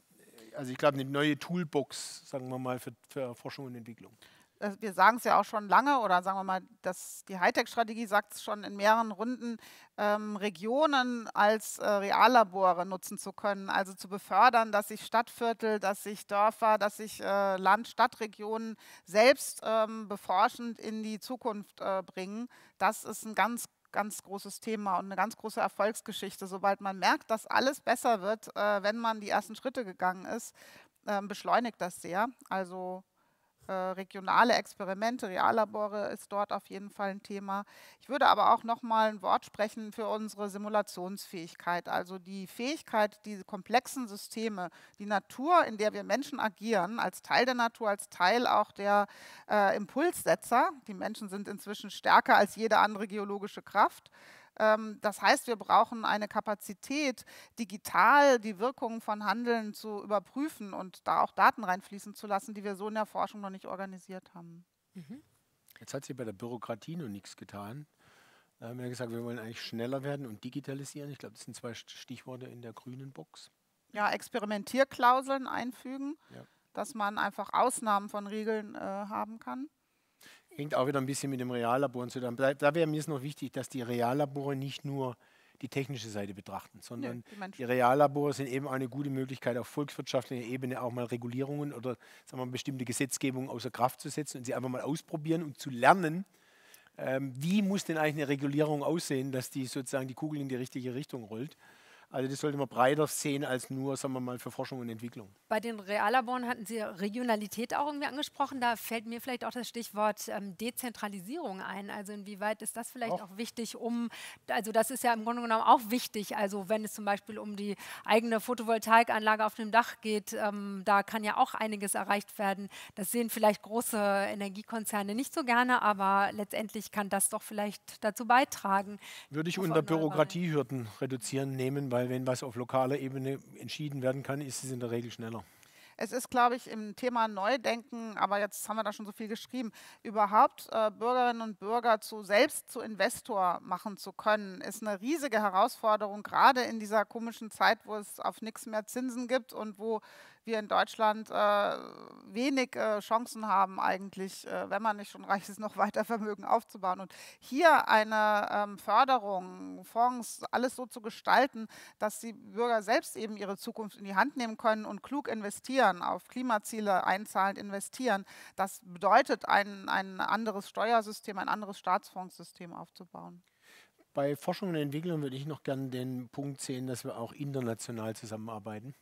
also ich glaube, eine neue Toolbox, sagen wir mal, für, für Forschung und Entwicklung. Äh, wir sagen es ja auch schon lange oder sagen wir mal, dass die Hightech-Strategie sagt es schon in mehreren Runden, ähm, Regionen als äh, Reallabore nutzen zu können, also zu befördern, dass sich Stadtviertel, dass sich Dörfer, dass sich äh, Land-Stadtregionen selbst ähm, beforschend in die Zukunft äh, bringen. Das ist ein ganz ganz großes Thema und eine ganz große Erfolgsgeschichte. Sobald man merkt, dass alles besser wird, äh, wenn man die ersten Schritte gegangen ist, ähm, beschleunigt das sehr. Also äh, regionale Experimente, Reallabore ist dort auf jeden Fall ein Thema. Ich würde aber auch noch mal ein Wort sprechen für unsere Simulationsfähigkeit, also die Fähigkeit, diese komplexen Systeme, die Natur, in der wir Menschen agieren, als Teil der Natur, als Teil auch der äh, Impulssetzer. Die Menschen sind inzwischen stärker als jede andere geologische Kraft. Ähm, das heißt, wir brauchen eine Kapazität, digital die Wirkungen von Handeln zu überprüfen und da auch Daten reinfließen zu lassen, die wir so in der Forschung noch nicht organisiert haben. Mhm. Jetzt hat sie bei der Bürokratie noch nichts getan. Da haben wir gesagt, wir wollen eigentlich schneller werden und digitalisieren. Ich glaube, das sind zwei Stichworte in der grünen Box. Ja, Experimentierklauseln einfügen, ja. dass man einfach Ausnahmen von Regeln äh, haben kann hängt auch wieder ein bisschen mit dem Reallabor zu tun. Da, da wäre mir es noch wichtig, dass die Reallabore nicht nur die technische Seite betrachten, sondern ja, die Reallabore sind eben eine gute Möglichkeit, auf volkswirtschaftlicher Ebene auch mal Regulierungen oder sagen wir, mal, bestimmte Gesetzgebungen außer Kraft zu setzen und sie einfach mal ausprobieren und um zu lernen, ähm, wie muss denn eigentlich eine Regulierung aussehen, dass die sozusagen die Kugel in die richtige Richtung rollt. Also das sollte man breiter sehen als nur, sagen wir mal, für Forschung und Entwicklung. Bei den Reallaboren hatten Sie Regionalität auch irgendwie angesprochen. Da fällt mir vielleicht auch das Stichwort ähm, Dezentralisierung ein. Also inwieweit ist das vielleicht auch. auch. wichtig, um, also das ist ja im Grunde genommen auch wichtig. Also wenn es zum Beispiel um die eigene Photovoltaikanlage auf dem Dach geht, ähm, da kann ja auch einiges erreicht werden. Das sehen vielleicht große Energiekonzerne nicht so gerne, aber letztendlich kann das doch vielleicht dazu beitragen. Würde ich unter Bürokratiehürden reduzieren nehmen, weil weil wenn was auf lokaler Ebene entschieden werden kann, ist es in der Regel schneller. Es ist, glaube ich, im Thema Neudenken, aber jetzt haben wir da schon so viel geschrieben, überhaupt äh, Bürgerinnen und Bürger zu selbst zu Investor machen zu können, ist eine riesige Herausforderung, gerade in dieser komischen Zeit, wo es auf nichts mehr Zinsen gibt und wo wir in Deutschland äh, wenig äh, Chancen haben, eigentlich, äh, wenn man nicht schon reich ist, *laughs* noch weiter Vermögen aufzubauen. Und hier eine ähm, Förderung, Fonds, alles so zu gestalten, dass die Bürger selbst eben ihre Zukunft in die Hand nehmen können und klug investieren, auf Klimaziele einzahlend investieren, das bedeutet, ein, ein anderes Steuersystem, ein anderes Staatsfondssystem aufzubauen. Bei Forschung und Entwicklung würde ich noch gerne den Punkt sehen, dass wir auch international zusammenarbeiten.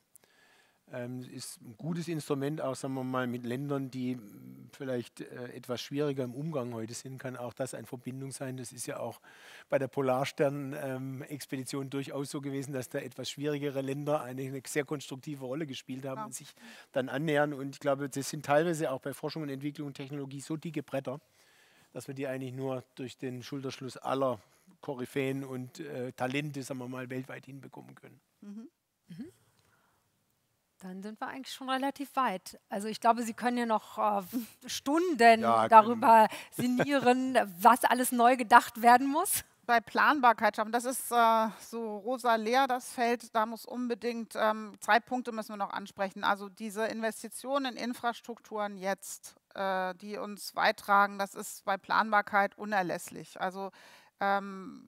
Ähm, ist ein gutes Instrument, auch sagen wir mal mit Ländern, die vielleicht äh, etwas schwieriger im Umgang heute sind, kann auch das eine Verbindung sein. Das ist ja auch bei der Polarstern-Expedition ähm, durchaus so gewesen, dass da etwas schwierigere Länder eine, eine sehr konstruktive Rolle gespielt haben ja. und sich dann annähern. Und ich glaube, das sind teilweise auch bei Forschung und Entwicklung und Technologie so dicke Bretter, dass wir die eigentlich nur durch den Schulterschluss aller Koryphäen und äh, Talente, sagen wir mal, weltweit hinbekommen können. Mhm. Mhm dann sind wir eigentlich schon relativ weit. Also ich glaube, Sie können ja noch äh, *laughs* Stunden ja, darüber *laughs* sinnieren, was alles neu gedacht werden muss. Bei Planbarkeit schaffen, das ist äh, so rosa leer, das Feld, da muss unbedingt, ähm, zwei Punkte müssen wir noch ansprechen. Also diese Investitionen in Infrastrukturen jetzt, äh, die uns beitragen, das ist bei Planbarkeit unerlässlich. Also ähm,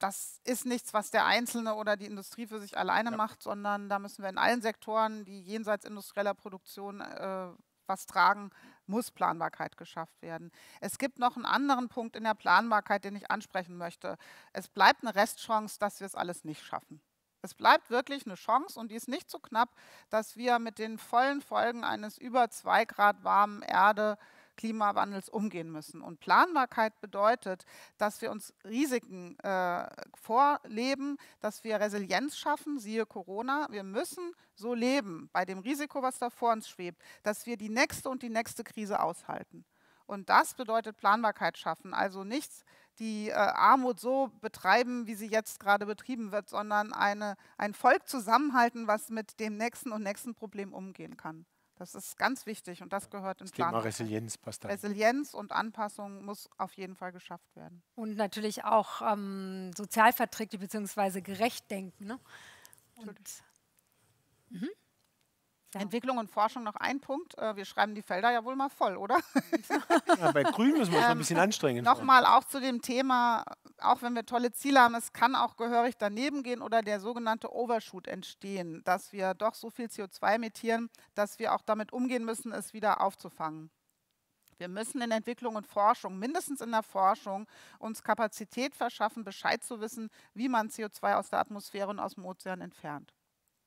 das ist nichts, was der Einzelne oder die Industrie für sich alleine ja. macht, sondern da müssen wir in allen Sektoren, die jenseits industrieller Produktion äh, was tragen, muss Planbarkeit geschafft werden. Es gibt noch einen anderen Punkt in der Planbarkeit, den ich ansprechen möchte. Es bleibt eine Restchance, dass wir es alles nicht schaffen. Es bleibt wirklich eine Chance und die ist nicht so knapp, dass wir mit den vollen Folgen eines über zwei Grad warmen Erde Klimawandels umgehen müssen. Und Planbarkeit bedeutet, dass wir uns Risiken äh, vorleben, dass wir Resilienz schaffen, siehe Corona. Wir müssen so leben bei dem Risiko, was da vor uns schwebt, dass wir die nächste und die nächste Krise aushalten. Und das bedeutet Planbarkeit schaffen. Also nichts die äh, Armut so betreiben, wie sie jetzt gerade betrieben wird, sondern eine, ein Volk zusammenhalten, was mit dem nächsten und nächsten Problem umgehen kann. Das ist ganz wichtig und das gehört ins das Plan. Thema Resilienz passt da. Resilienz und Anpassung muss auf jeden Fall geschafft werden. Und natürlich auch ähm, sozialverträglich bzw. gerecht denken. Ne? Und, mhm. Ja. Entwicklung und Forschung noch ein Punkt. Äh, wir schreiben die Felder ja wohl mal voll, oder? *laughs* Ja, bei Grün müssen wir uns ähm, ein bisschen anstrengen. Nochmal auch zu dem Thema, auch wenn wir tolle Ziele haben, es kann auch gehörig daneben gehen oder der sogenannte Overshoot entstehen, dass wir doch so viel CO2 emittieren, dass wir auch damit umgehen müssen, es wieder aufzufangen. Wir müssen in Entwicklung und Forschung, mindestens in der Forschung, uns Kapazität verschaffen, Bescheid zu wissen, wie man CO2 aus der Atmosphäre und aus dem Ozean entfernt.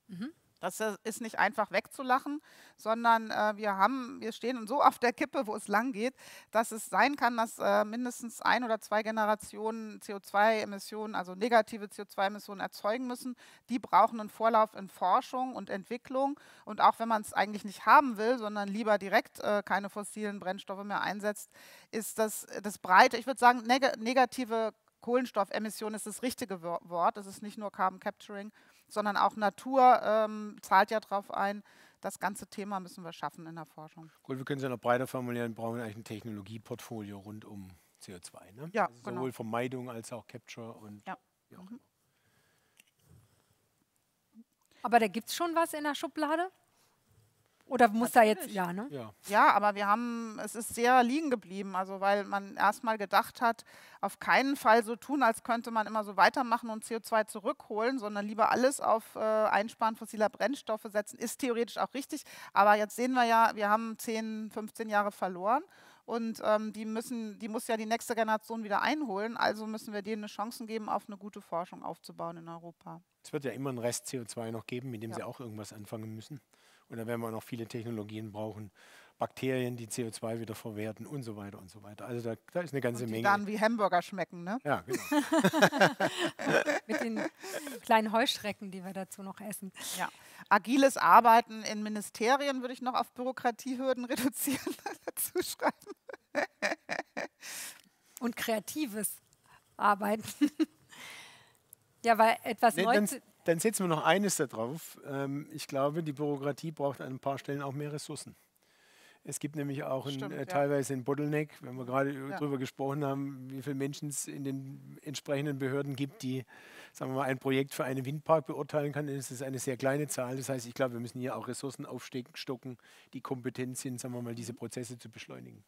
Mhm. Das äh, ist nicht einfach wegzulachen, sondern äh, wir, haben, wir stehen so auf der Kippe, wo es lang geht, dass es sein kann, dass äh, mindestens ein oder zwei Generationen CO2-Emissionen, also negative CO2-Emissionen erzeugen müssen. Die brauchen einen Vorlauf in Forschung und Entwicklung. Und auch wenn man es eigentlich nicht haben will, sondern lieber direkt äh, keine fossilen Brennstoffe mehr einsetzt, ist das, äh, das breite, ich würde sagen, neg negative Kohlenstoffemission ist das richtige Wort. Das ist nicht nur Carbon Capturing sondern auch Natur ähm, zahlt ja darauf ein. Das ganze Thema müssen wir schaffen in der Forschung. Gut, wir können es ja noch breiter formulieren, brauchen wir eigentlich ein Technologieportfolio rund um CO2. Ne? Ja, also genau. Sowohl Vermeidung als auch Capture und ja. Wie auch mhm. immer. Aber da gibt es schon was in der Schublade? Oder muss Natürlich. da jetzt, ja, ne? Ja. ja, aber wir haben, es ist sehr liegen geblieben, also weil man erstmal gedacht hat, auf keinen Fall so tun, als könnte man immer so weitermachen und CO2 zurückholen, sondern lieber alles auf äh, Einsparen fossiler Brennstoffe setzen, ist theoretisch auch richtig. Aber jetzt sehen wir ja, wir haben 10, 15 Jahre verloren und ähm, die müssen, die muss ja die nächste Generation wieder einholen. Also müssen wir denen eine Chance geben, auf eine gute Forschung aufzubauen in Europa. Es wird ja immer einen Rest CO2 noch geben, mit dem ja. sie auch irgendwas anfangen müssen. Und da werden wir noch viele Technologien brauchen. Bakterien, die CO2 wieder verwerten und so weiter und so weiter. Also da, da ist eine ganze und die Menge. dann wie Hamburger schmecken, ne? Ja, genau. *laughs* Mit den kleinen Heuschrecken, die wir dazu noch essen. Ja. Agiles Arbeiten in Ministerien würde ich noch auf Bürokratiehürden *laughs* reduzieren, dazu schreiben. und kreatives Arbeiten. *laughs* ja, weil etwas Neues. Dann setzen wir noch eines darauf. Ähm, ich glaube, die Bürokratie braucht an ein paar Stellen auch mehr Ressourcen. Es gibt nämlich auch Stimmt, einen, äh, teilweise ja. einen Bottleneck, wenn wir gerade äh, ja. darüber gesprochen haben, wie viele Menschen es in den entsprechenden Behörden gibt, die sagen wir mal, ein Projekt für einen Windpark beurteilen kann, dann ist es eine sehr kleine Zahl. Das heißt, ich glaube, wir müssen hier auch Ressourcen aufstocken, die kompetent sind, sagen wir mal, diese mhm. Prozesse zu beschleunigen.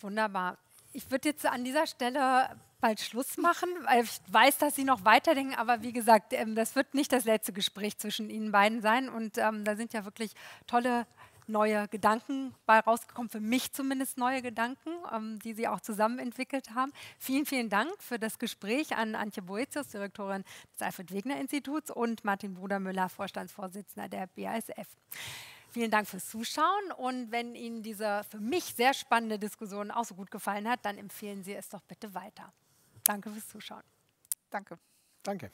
Wunderbar ich würde jetzt an dieser Stelle bald Schluss machen, weil ich weiß, dass Sie noch weiterdenken, aber wie gesagt, ähm, das wird nicht das letzte Gespräch zwischen Ihnen beiden sein und ähm, da sind ja wirklich tolle neue Gedanken bei rausgekommen, für mich zumindest neue Gedanken, ähm, die Sie auch zusammen entwickelt haben. Vielen, vielen Dank für das Gespräch an Antje Boetius, Direktorin des Alfred wegner Instituts und Martin Brudermüller, Vorstandsvorsitzender der BASF. Vielen Dank fürs Zuschauen und wenn Ihnen diese für mich sehr spannende Diskussion auch so gut gefallen hat, dann empfehlen Sie es doch bitte weiter. Danke fürs Zuschauen. Danke. Danke.